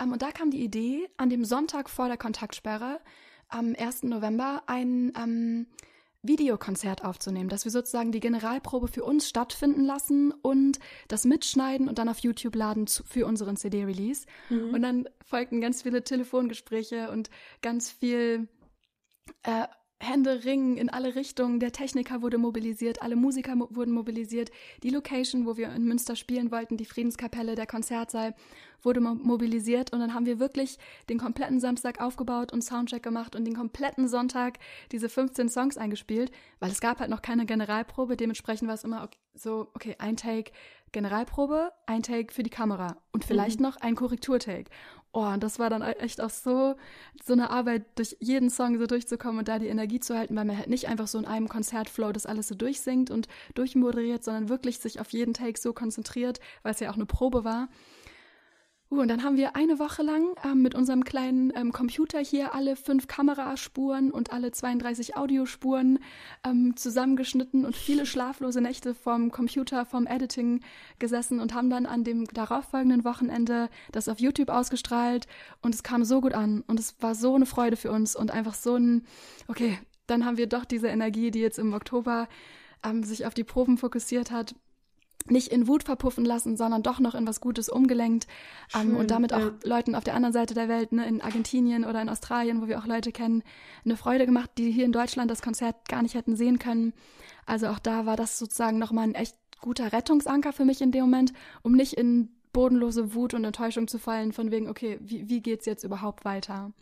Ähm, und da kam die Idee, an dem Sonntag vor der Kontaktsperre, am 1. November, ein... Ähm, Videokonzert aufzunehmen, dass wir sozusagen die Generalprobe für uns stattfinden lassen und das mitschneiden und dann auf YouTube laden zu, für unseren CD-Release. Mhm. Und dann folgten ganz viele Telefongespräche und ganz viel äh, Hände ringen in alle Richtungen. Der Techniker wurde mobilisiert, alle Musiker mo wurden mobilisiert. Die Location, wo wir in Münster spielen wollten, die Friedenskapelle, der Konzertsaal, wurde mo mobilisiert. Und dann haben wir wirklich den kompletten Samstag aufgebaut und Soundcheck gemacht und den kompletten Sonntag diese 15 Songs eingespielt, weil es gab halt noch keine Generalprobe. Dementsprechend war es immer okay, so, okay, ein Take, Generalprobe, ein Take für die Kamera und vielleicht mhm. noch ein Korrekturtake. Oh, und das war dann e- echt auch so, so eine Arbeit, durch jeden Song so durchzukommen und da die Energie zu halten, weil man halt nicht einfach so in einem Konzertflow das alles so durchsingt und durchmoderiert, sondern wirklich sich auf jeden Take so konzentriert, weil es ja auch eine Probe war. Uh, und dann haben wir eine Woche lang ähm, mit unserem kleinen ähm, Computer hier alle fünf Kameraspuren und alle 32 Audiospuren ähm, zusammengeschnitten und viele schlaflose Nächte vom Computer, vom Editing gesessen und haben dann an dem darauffolgenden Wochenende das auf YouTube ausgestrahlt und es kam so gut an und es war so eine Freude für uns und einfach so ein, okay, dann haben wir doch diese Energie, die jetzt im Oktober ähm, sich auf die Proben fokussiert hat, nicht in Wut verpuffen lassen, sondern doch noch in was Gutes umgelenkt ähm, Schön, und damit ja. auch Leuten auf der anderen Seite der Welt, ne, in Argentinien oder in Australien, wo wir auch Leute kennen, eine Freude gemacht, die hier in Deutschland das Konzert gar nicht hätten sehen können. Also auch da war das sozusagen nochmal ein echt guter Rettungsanker für mich in dem Moment, um nicht in bodenlose Wut und Enttäuschung zu fallen, von wegen, okay, wie, wie geht's jetzt überhaupt weiter?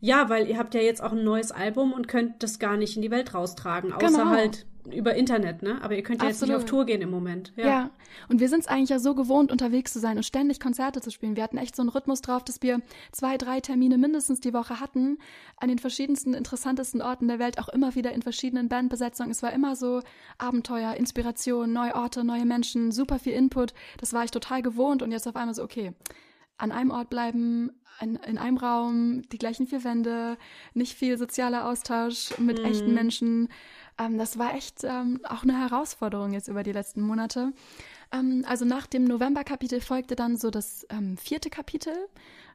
Ja, weil ihr habt ja jetzt auch ein neues Album und könnt das gar nicht in die Welt raustragen, außer genau. halt über Internet, ne? Aber ihr könnt ja Absolut. jetzt nicht auf Tour gehen im Moment. Ja. ja. Und wir sind es eigentlich ja so gewohnt, unterwegs zu sein und ständig Konzerte zu spielen. Wir hatten echt so einen Rhythmus drauf, dass wir zwei, drei Termine mindestens die Woche hatten, an den verschiedensten, interessantesten Orten der Welt, auch immer wieder in verschiedenen Bandbesetzungen. Es war immer so Abenteuer, Inspiration, neue Orte, neue Menschen, super viel Input. Das war ich total gewohnt und jetzt auf einmal so, okay, an einem Ort bleiben, in, in, einem Raum, die gleichen vier Wände, nicht viel sozialer Austausch mit mm. echten Menschen ähm, das war echt ähm, auch eine Herausforderung jetzt über die letzten Monate. Ähm, also nach dem November-Kapitel folgte dann so das ähm, vierte Kapitel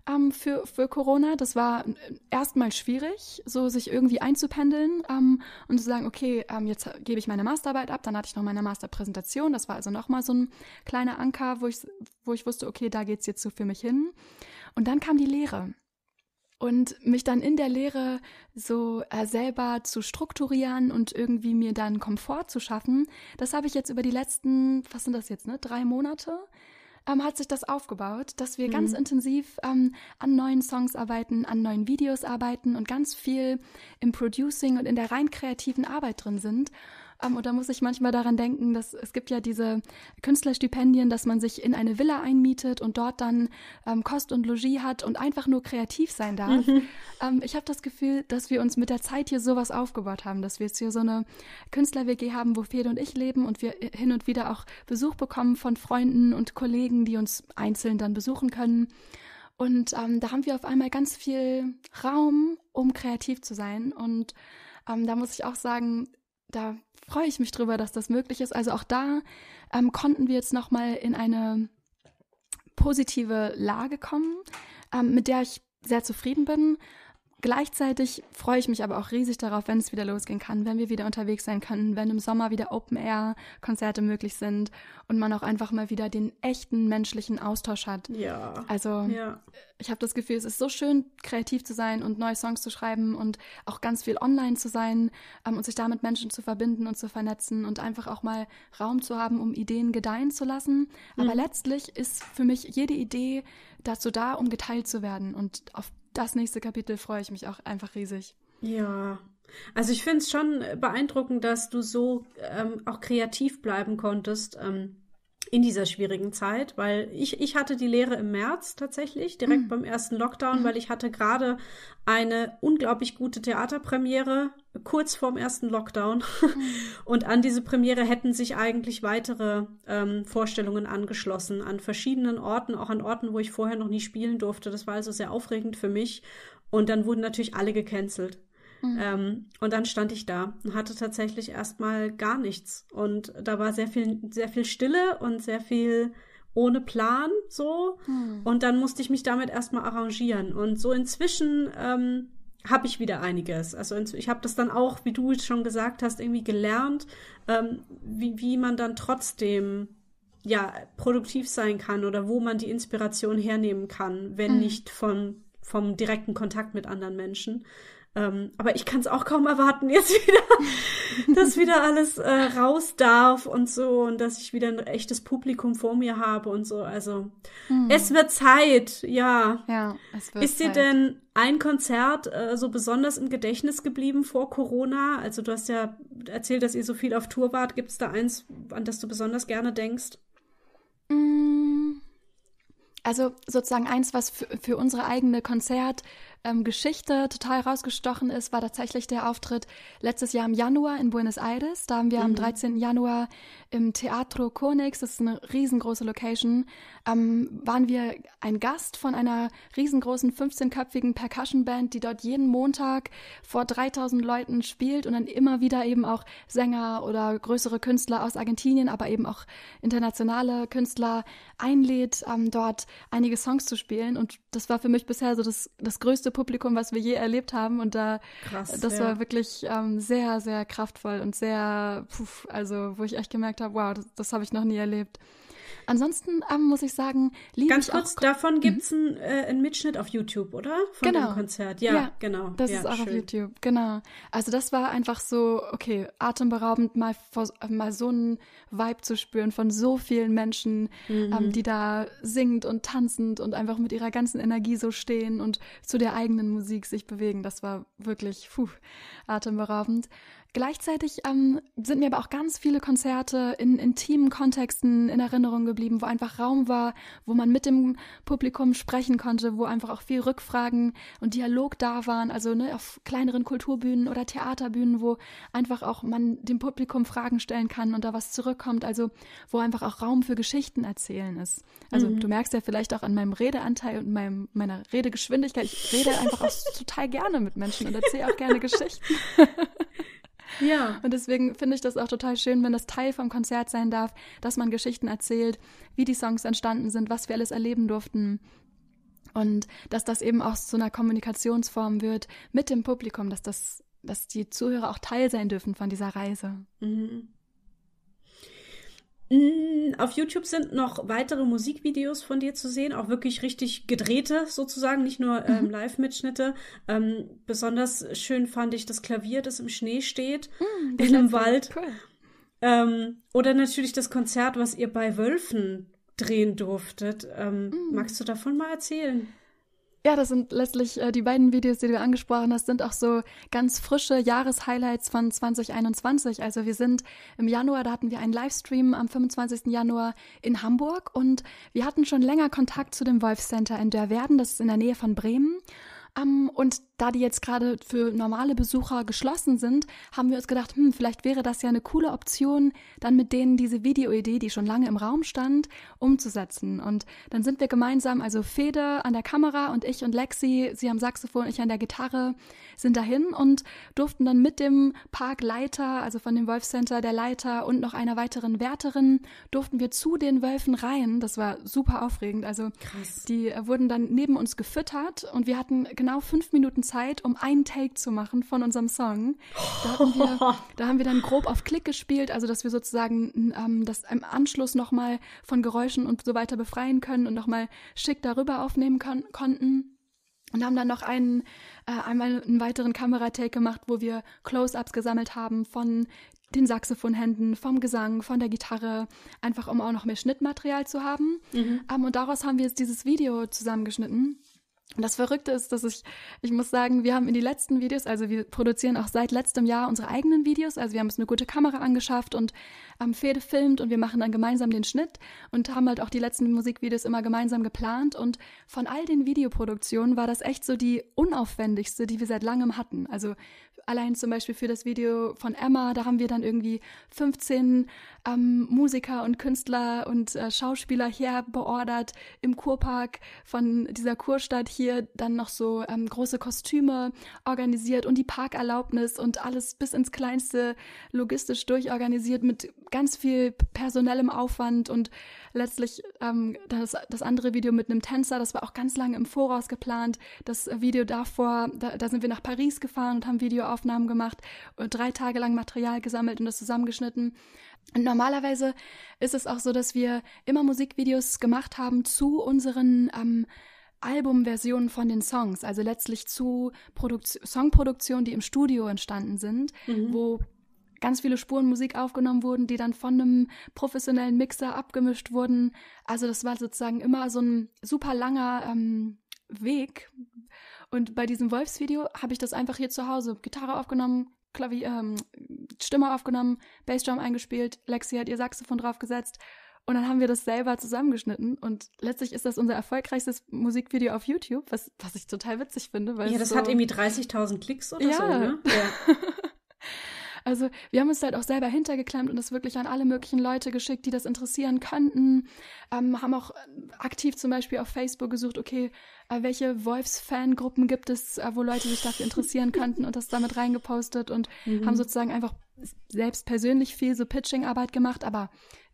ähm, für, für Corona. Das war äh, erstmal schwierig, so sich irgendwie einzupendeln ähm, und zu sagen, okay, jetzt gebe ich meine Masterarbeit ab, dann hatte ich noch meine Masterpräsentation. Das war also nochmal so ein kleiner Anker, wo ich, wo ich wusste, okay, da geht es jetzt so für mich hin. Und dann kam die Lehre und mich dann in der Lehre so äh, selber zu strukturieren und irgendwie mir dann Komfort zu schaffen, das habe ich jetzt über die letzten, was sind das jetzt, ne, drei Monate, ähm, hat sich das aufgebaut, dass wir mhm. ganz intensiv ähm, an neuen Songs arbeiten, an neuen Videos arbeiten und ganz viel im Producing und in der rein kreativen Arbeit drin sind. Ähm, und da muss ich manchmal daran denken, dass es gibt ja diese Künstlerstipendien, dass man sich in eine Villa einmietet und dort dann ähm, Kost und Logis hat und einfach nur kreativ sein darf. Mhm. Ähm, ich habe das Gefühl, dass wir uns mit der Zeit hier sowas aufgebaut haben, dass wir jetzt hier so eine Künstler-WG haben, wo Fede und ich leben und wir äh, hin und wieder auch Besuch bekommen von Freunden und Kollegen, die uns einzeln dann besuchen können. Und ähm, da haben wir auf einmal ganz viel Raum, um kreativ zu sein. Und ähm, da muss ich auch sagen, da freue ich mich drüber, dass das möglich ist. Also auch da ähm, konnten wir jetzt nochmal in eine positive Lage kommen, ähm, mit der ich sehr zufrieden bin. Gleichzeitig freue ich mich aber auch riesig darauf, wenn es wieder losgehen kann, wenn wir wieder unterwegs sein können, wenn im Sommer wieder Open-Air-Konzerte möglich sind und man auch einfach mal wieder den echten menschlichen Austausch hat. Ja. Also ja. ich habe das Gefühl, es ist so schön, kreativ zu sein und neue Songs zu schreiben und auch ganz viel online zu sein ähm, und sich damit Menschen zu verbinden und zu vernetzen und einfach auch mal Raum zu haben, um Ideen gedeihen zu lassen. Mhm. Aber letztlich ist für mich jede Idee dazu da, um geteilt zu werden und auf das nächste Kapitel freue ich mich auch einfach riesig. Ja, also ich finde es schon beeindruckend, dass du so ähm, auch kreativ bleiben konntest. Ähm, in dieser schwierigen Zeit, weil ich, ich hatte die Lehre im März tatsächlich, direkt mhm. beim ersten Lockdown, mhm. weil ich hatte gerade eine unglaublich gute Theaterpremiere kurz vorm ersten Lockdown. Mhm. Und an diese Premiere hätten sich eigentlich weitere ähm, Vorstellungen angeschlossen, an verschiedenen Orten, auch an Orten, wo ich vorher noch nie spielen durfte. Das war also sehr aufregend für mich. Und dann wurden natürlich alle gecancelt. Mhm. Ähm, und dann stand ich da und hatte tatsächlich erstmal gar nichts. Und da war sehr viel, sehr viel Stille und sehr viel ohne Plan so. Mhm. Und dann musste ich mich damit erstmal arrangieren. Und so inzwischen ähm, habe ich wieder einiges. Also ich habe das dann auch, wie du schon gesagt hast, irgendwie gelernt, ähm, wie, wie man dann trotzdem ja produktiv sein kann oder wo man die Inspiration hernehmen kann, wenn mhm. nicht von vom direkten Kontakt mit anderen Menschen. Ähm, aber ich kann es auch kaum erwarten, jetzt wieder, dass wieder alles äh, raus darf und so und dass ich wieder ein echtes Publikum vor mir habe und so. Also mhm. es wird Zeit, ja. ja es wird Ist dir Zeit. denn ein Konzert äh, so besonders im Gedächtnis geblieben vor Corona? Also du hast ja erzählt, dass ihr so viel auf Tour wart. Gibt es da eins, an das du besonders gerne denkst? Mm. Also sozusagen eins, was für, für unsere eigene Konzert ähm, Geschichte total rausgestochen ist, war tatsächlich der Auftritt letztes Jahr im Januar in Buenos Aires. Da haben wir mhm. am 13. Januar im Teatro Konix, das ist eine riesengroße Location, ähm, waren wir ein Gast von einer riesengroßen 15-köpfigen Percussion-Band, die dort jeden Montag vor 3000 Leuten spielt und dann immer wieder eben auch Sänger oder größere Künstler aus Argentinien, aber eben auch internationale Künstler einlädt, ähm, dort einige Songs zu spielen. Und das war für mich bisher so das, das größte Publikum, was wir je erlebt haben. Und da, Krass, das ja. war wirklich ähm, sehr, sehr kraftvoll und sehr, puh, also wo ich echt gemerkt habe, habe, wow, das, das habe ich noch nie erlebt. Ansonsten ähm, muss ich sagen, liebe Ganz ich kurz, auch davon mhm. gibt es äh, einen, äh, Mitschnitt auf YouTube, oder? Von genau. dem Konzert. Ja, ja genau. Das ja, ist auch schön. auf YouTube, genau. Also das war einfach so, okay, atemberaubend, mal, mal so einen Vibe zu spüren von so vielen Menschen, ähm, mhm. ähm, die da singend und tanzend und einfach mit ihrer ganzen Energie so stehen und zu der eigenen Musik sich bewegen. Das war wirklich puh, atemberaubend. Gleichzeitig ähm, sind mir aber auch ganz viele Konzerte in intimen Kontexten in Erinnerung geblieben, wo einfach Raum war, wo man mit dem Publikum sprechen konnte, wo einfach auch viel Rückfragen und Dialog da waren, also ne, auf kleineren Kulturbühnen oder Theaterbühnen, wo einfach auch man dem Publikum Fragen stellen kann und da was zurückkommt, also wo einfach auch Raum für Geschichten erzählen ist. Also mhm. du merkst ja vielleicht auch an meinem Redeanteil und meinem, meiner Redegeschwindigkeit, ich rede einfach auch total gerne mit Menschen und erzähle auch gerne Geschichten. Ja. Und deswegen finde ich das auch total schön, wenn das Teil vom Konzert sein darf, dass man Geschichten erzählt, wie die Songs entstanden sind, was wir alles erleben durften. Und dass das eben auch zu einer Kommunikationsform wird mit dem Publikum, dass das, dass die Zuhörer auch Teil sein dürfen von dieser Reise. Mhm. Auf YouTube sind noch weitere Musikvideos von dir zu sehen, auch wirklich richtig gedrehte sozusagen, nicht nur ähm, mhm. Live-Mitschnitte. Ähm, besonders schön fand ich das Klavier, das im Schnee steht, mm, in einem Wald. Cool. Ähm, oder natürlich das Konzert, was ihr bei Wölfen drehen durftet. Ähm, mm. Magst du davon mal erzählen? Ja, das sind letztlich äh, die beiden Videos, die du angesprochen hast, sind auch so ganz frische Jahreshighlights von 2021. Also wir sind im Januar, da hatten wir einen Livestream am 25. Januar in Hamburg und wir hatten schon länger Kontakt zu dem Wolf Center in Dörverden, das ist in der Nähe von Bremen. Um, ähm, und da die jetzt gerade für normale Besucher geschlossen sind, haben wir uns gedacht, hm, vielleicht wäre das ja eine coole Option, dann mit denen diese Videoidee, die schon lange im Raum stand, umzusetzen. Und dann sind wir gemeinsam, also Fede an der Kamera und ich und Lexi, sie am Saxophon, ich an der Gitarre, sind dahin und durften dann mit dem Parkleiter, also von dem Wolf Center, der Leiter und noch einer weiteren Wärterin, durften wir zu den Wölfen rein. Das war super aufregend. Also Krass. die äh, wurden dann neben uns gefüttert und wir hatten genau fünf Minuten Zeit, um einen Take zu machen von unserem Song. Da, wir, da haben wir dann grob auf Klick gespielt, also dass wir sozusagen ähm, das im Anschluss nochmal von Geräuschen und so weiter befreien können und nochmal schick darüber aufnehmen kon konnten. Und haben dann noch einen, äh, einmal einen weiteren Kameratake gemacht, wo wir Close-ups gesammelt haben von den Saxophonhänden, vom Gesang, von der Gitarre, einfach um auch noch mehr Schnittmaterial zu haben. Mhm. Ähm, und daraus haben wir jetzt dieses Video zusammengeschnitten. Und das Verrückte ist, dass ich, ich muss sagen, wir haben in die letzten Videos, also wir produzieren auch seit letztem Jahr unsere eigenen Videos, also wir haben uns eine gute Kamera angeschafft und am ähm, Fede filmt und wir machen dann gemeinsam den Schnitt und haben halt auch die letzten Musikvideos immer gemeinsam geplant und von all den Videoproduktionen war das echt so die unaufwendigste, die wir seit langem hatten. Also allein zum Beispiel für das Video von Emma, da haben wir dann irgendwie 15 ähm, Musiker und Künstler und äh, Schauspieler hier beordert im Kurpark von dieser Kurstadt hier, dann noch so ähm, große Kostüme organisiert und die Parkerlaubnis und alles bis ins kleinste logistisch durchorganisiert mit ganz viel personellem Aufwand und letztlich ähm, das, das andere Video mit einem Tänzer, das war auch ganz lange im Voraus geplant. Das Video davor, da, da sind wir nach Paris gefahren und haben Video Aufnahmen gemacht, äh, drei Tage lang Material gesammelt und das zusammengeschnitten. Und normalerweise ist es auch so, dass wir immer Musikvideos gemacht haben zu unseren ähm, Albumversionen von den Songs, also letztlich zu Produk Songproduktionen, die im Studio entstanden sind, mhm. wo ganz viele Spuren Musik aufgenommen wurden, die dann von einem professionellen Mixer abgemischt wurden. Also das war sozusagen immer so ein super langer ähm, Weg, und bei diesem Wolfsvideo habe ich das einfach hier zu Hause Gitarre aufgenommen, Klavier, ähm, Stimme aufgenommen, Bassdrum eingespielt, Lexi hat ihr Saxophon draufgesetzt und dann haben wir das selber zusammengeschnitten und letztlich ist das unser erfolgreichstes Musikvideo auf YouTube, was, was ich total witzig finde. Weil ja, das so hat irgendwie 30.000 Klicks oder ja. so, ne? Ja. Also wir haben uns halt auch selber hintergeklemmt und das wirklich an alle möglichen Leute geschickt, die das interessieren könnten. Ähm, haben auch äh, aktiv zum Beispiel auf Facebook gesucht, okay, äh, welche Wolfs-Fangruppen gibt es, äh, wo Leute sich dafür interessieren könnten und das damit reingepostet und mhm. haben sozusagen einfach selbst persönlich viel so Pitching-Arbeit gemacht, aber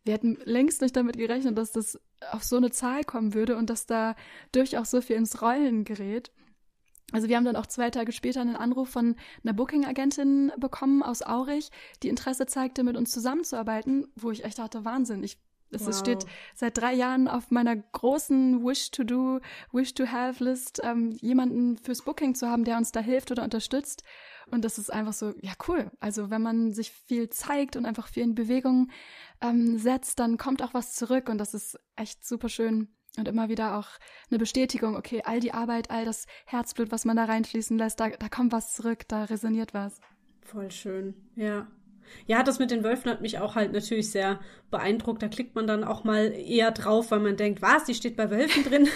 wir hätten längst nicht damit gerechnet, dass das auf so eine Zahl kommen würde und dass da durchaus so viel ins Rollen gerät. Also wir haben dann auch zwei Tage später einen Anruf von einer Booking-Agentin bekommen aus Aurich, die Interesse zeigte, mit uns zusammenzuarbeiten, wo ich echt dachte, Wahnsinn, ich es wow. steht seit drei Jahren auf meiner großen Wish-to-Do, Wish-to-Have-List, ähm, jemanden fürs Booking zu haben, der uns da hilft oder unterstützt. Und das ist einfach so, ja cool. Also wenn man sich viel zeigt und einfach viel in Bewegung ähm, setzt, dann kommt auch was zurück. Und das ist echt super schön und immer wieder auch eine Bestätigung, okay, all die Arbeit, all das Herzblut, was man da reinfließen lässt, da, da kommt was zurück, da resoniert was. Voll schön, ja. Ja, das mit den Wölfen hat mich auch halt natürlich sehr beeindruckt. Da klickt man dann auch mal eher drauf, weil man denkt, was, die steht bei Wölfen drin.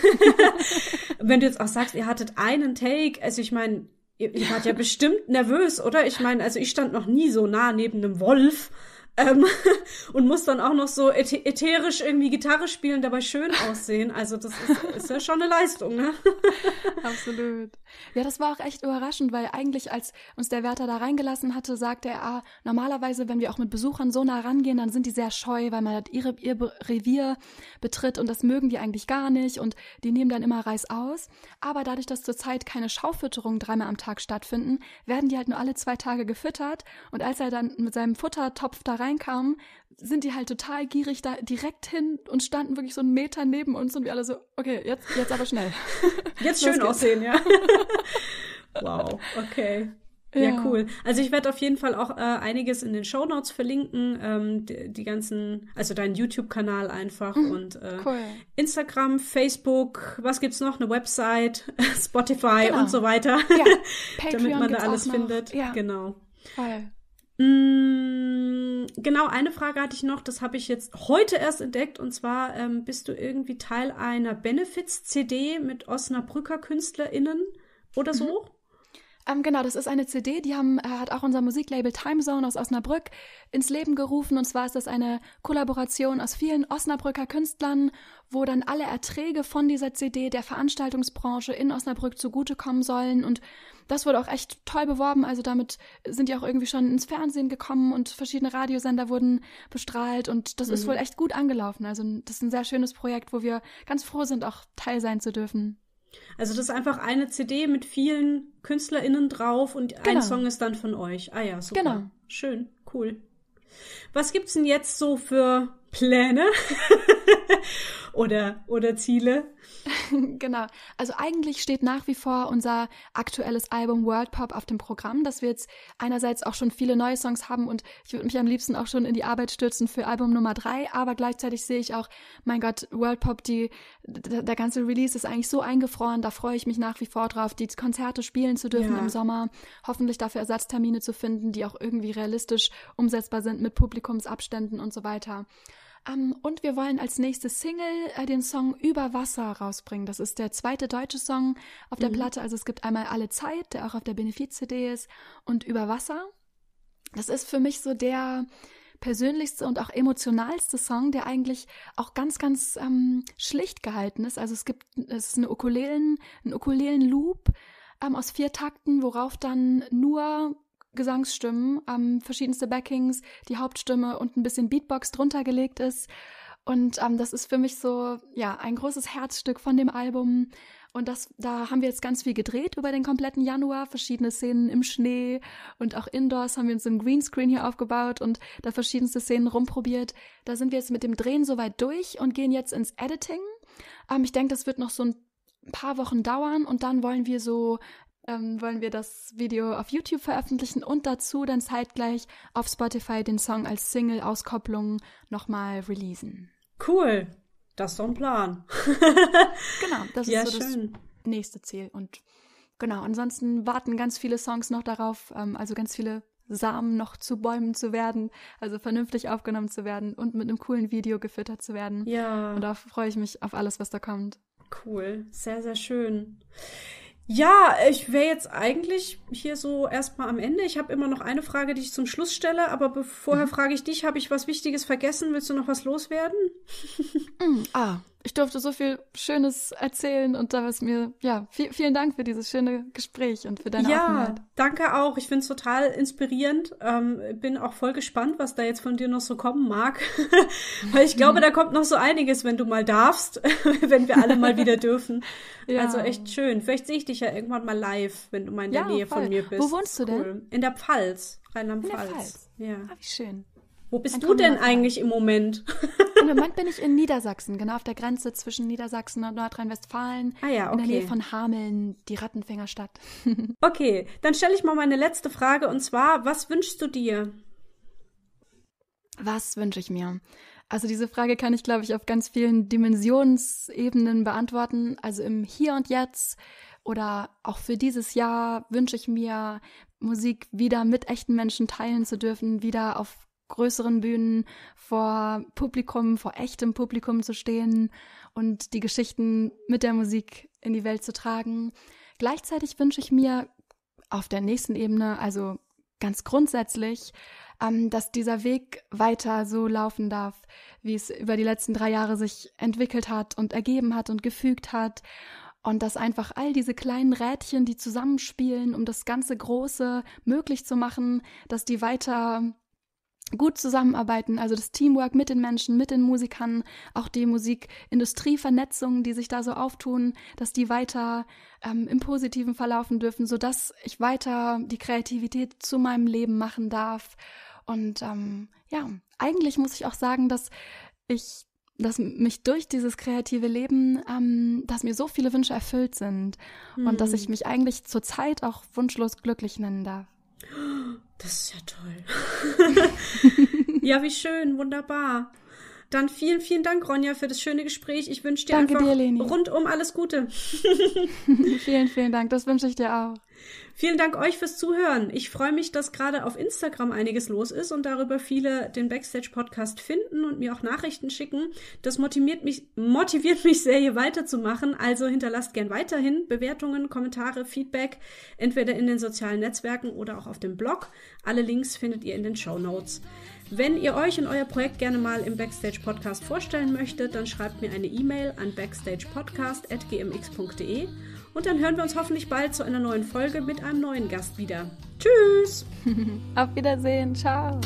Wenn du jetzt auch sagst, ihr hattet einen Take, also ich meine, ihr, ihr wart ja bestimmt nervös, oder? Ich meine, also ich stand noch nie so nah neben einem Wolf. Ähm, und muss dann auch noch so ätherisch irgendwie Gitarre spielen, dabei schön aussehen. Also das ist, ist ja schon eine Leistung, ne? Absolut. Ja, das war auch echt überraschend, weil eigentlich, als uns der Wärter da reingelassen hatte, sagte er, ah, normalerweise, wenn wir auch mit Besuchern so nah rangehen, dann sind die sehr scheu, weil man halt ihre, ihr Revier betritt und das mögen die eigentlich gar nicht und die nehmen dann immer Reis aus. Aber dadurch, dass zurzeit keine Schaufütterungen dreimal am Tag stattfinden, werden die halt nur alle zwei Tage gefüttert und als er dann mit seinem Futtertopf da reinkamen, sind die halt total gierig da direkt hin und standen wirklich so einen Meter neben uns und wir alle so, okay, jetzt, jetzt aber schnell. Jetzt schön geht's. aussehen, ja. wow, okay. Ja. ja. cool. Also ich werde auf jeden Fall auch äh, einiges in den Show Notes verlinken, ähm, die, die, ganzen, also deinen YouTube-Kanal einfach mhm, und äh, cool. Instagram, Facebook, was gibt's noch? Eine Website, Spotify genau. und so weiter, ja. damit man da alles findet. Ja. Genau. Voll. Mm, genau, eine Frage hatte ich noch, das habe ich jetzt heute erst entdeckt, und zwar ähm, bist du irgendwie Teil einer Benefits-CD mit Osnabrücker KünstlerInnen oder so? Mhm. Ähm, genau, das ist eine CD, die haben, äh, hat auch unser Musiklabel Timezone aus Osnabrück ins Leben gerufen. Und zwar ist das eine Kollaboration aus vielen Osnabrücker Künstlern, wo dann alle Erträge von dieser CD der Veranstaltungsbranche in Osnabrück zugutekommen sollen. Und das wurde auch echt toll beworben. Also damit sind die auch irgendwie schon ins Fernsehen gekommen und verschiedene Radiosender wurden bestrahlt und das mhm. ist wohl echt gut angelaufen. Also das ist ein sehr schönes Projekt, wo wir ganz froh sind, auch teil sein zu dürfen. Also das ist einfach eine CD mit vielen KünstlerInnen drauf und genau. ein Song ist dann von euch. Ah ja, super. Genau. Schön, cool. Was gibt's denn jetzt so für Pläne? oder, oder Ziele. genau. Also eigentlich steht nach wie vor unser aktuelles Album World Pop auf dem Programm, dass wir jetzt einerseits auch schon viele neue Songs haben und ich würde mich am liebsten auch schon in die Arbeit stürzen für Album Nummer drei, aber gleichzeitig sehe ich auch, mein Gott, World Pop, die, der ganze Release ist eigentlich so eingefroren, da freue ich mich nach wie vor drauf, die Konzerte spielen zu dürfen ja. im Sommer, hoffentlich dafür Ersatztermine zu finden, die auch irgendwie realistisch umsetzbar sind mit Publikumsabständen und so weiter. Ähm, und wir wollen als nächstes Single äh, den Song Über Wasser rausbringen. Das ist der zweite deutsche Song auf der mhm. Platte. Also es gibt einmal Alle Zeit, der auch auf der Benefiz-CD ist, und Über Wasser. Das ist für mich so der persönlichste und auch emotionalste Song, der eigentlich auch ganz, ganz ähm, schlicht gehalten ist. Also es gibt, es ist eine Ukulelen, ein Ukulelen-Loop ähm, aus vier Takten, worauf dann nur Gesangsstimmen, ähm, verschiedenste Backings, die Hauptstimme und ein bisschen Beatbox drunter gelegt ist. Und ähm, das ist für mich so, ja, ein großes Herzstück von dem Album. Und das, da haben wir jetzt ganz viel gedreht über den kompletten Januar, verschiedene Szenen im Schnee und auch indoors haben wir uns im Greenscreen hier aufgebaut und da verschiedenste Szenen rumprobiert. Da sind wir jetzt mit dem Drehen soweit durch und gehen jetzt ins Editing. Ähm, ich denke, das wird noch so ein paar Wochen dauern und dann wollen wir so ähm, wollen wir das Video auf YouTube veröffentlichen und dazu dann zeitgleich auf Spotify den Song als Single-Auskopplung nochmal releasen. Cool, das ist doch ein Plan. genau, das ist ja, so das nächste Ziel. Und genau, ansonsten warten ganz viele Songs noch darauf, ähm, also ganz viele Samen noch zu Bäumen zu werden, also vernünftig aufgenommen zu werden und mit einem coolen Video gefüttert zu werden. Ja. Und da freue ich mich auf alles, was da kommt. Cool, sehr, sehr schön. Ja, ich wäre jetzt eigentlich hier so erstmal am Ende. Ich habe immer noch eine Frage, die ich zum Schluss stelle, aber vorher mhm. frage ich dich, habe ich was Wichtiges vergessen? Willst du noch was loswerden? Mhm. Ah, ich durfte so viel Schönes erzählen und da war es mir, ja, viel, vielen Dank für dieses schöne Gespräch und für deine ja, Offenheit. Ja, danke auch. Ich finde es total inspirierend. Ähm, bin auch voll gespannt, was da jetzt von dir noch so kommen mag. Weil ich glaube, mhm. da kommt noch so einiges, wenn du mal darfst, wenn wir alle mal wieder dürfen. ja. Also echt schön. Vielleicht sehe ich dich ja irgendwann mal live, wenn du mal in der ja, Nähe voll. von mir bist. Wo wohnst du cool. denn? In der Pfalz, Rheinland-Pfalz. Ja. Ah, wie schön. Wo bist Dann du denn eigentlich im Moment? Im Moment bin ich in Niedersachsen, genau auf der Grenze zwischen Niedersachsen und Nordrhein-Westfalen. Ah ja, okay. In der Nähe von Hameln, die Rattenfängerstadt. okay, dann stelle ich mal meine letzte Frage und zwar, was wünschst du dir? Was wünsche ich mir? Also diese Frage kann ich, glaube ich, auf ganz vielen Dimensionsebenen beantworten. Also im Hier und Jetzt oder auch für dieses Jahr wünsche ich mir, Musik wieder mit echten Menschen teilen zu dürfen, wieder auf größeren Bühnen vor Publikum, vor echtem Publikum zu stehen und die Geschichten mit der Musik in die Welt zu tragen. Gleichzeitig wünsche ich mir auf der nächsten Ebene, also ganz grundsätzlich, ähm, dass dieser Weg weiter so laufen darf, wie es über die letzten drei Jahre sich entwickelt hat und ergeben hat und gefügt hat. Und dass einfach all diese kleinen Rädchen, die zusammenspielen, um das ganze Große möglich zu machen, dass die weiter gut zusammenarbeiten, also das Teamwork mit den Menschen, mit den Musikern, auch die Musikindustrievernetzungen, die sich da so auftun, dass die weiter ähm, im Positiven verlaufen dürfen, sodass ich weiter die Kreativität zu meinem Leben machen darf. Und ähm, ja, eigentlich muss ich auch sagen, dass ich dass mich durch dieses kreative Leben, ähm, dass mir so viele Wünsche erfüllt sind mhm. und dass hm. ich mich eigentlich zurzeit auch wunschlos glücklich nennen darf. Das ist ja toll. ja, wie schön, wunderbar. Dann vielen, vielen Dank, Ronja, für das schöne Gespräch. Ich wünsche dir Danke einfach dir, rundum alles Gute. vielen, vielen Dank. Das wünsche ich dir auch. Vielen Dank euch fürs Zuhören. Ich freue mich, dass gerade auf Instagram einiges los ist und darüber viele den Backstage Podcast finden und mir auch Nachrichten schicken. Das motiviert mich, motiviert mich sehr, hier weiterzumachen. Also hinterlasst gern weiterhin Bewertungen, Kommentare, Feedback, entweder in den sozialen Netzwerken oder auch auf dem Blog. Alle Links findet ihr in den Show Notes. Wenn ihr euch und euer Projekt gerne mal im Backstage Podcast vorstellen möchtet, dann schreibt mir eine E-Mail an backstagepodcast.gmx.de und dann hören wir uns hoffentlich bald zu einer neuen Folge mit einem neuen Gast wieder. Tschüss! Auf Wiedersehen, ciao!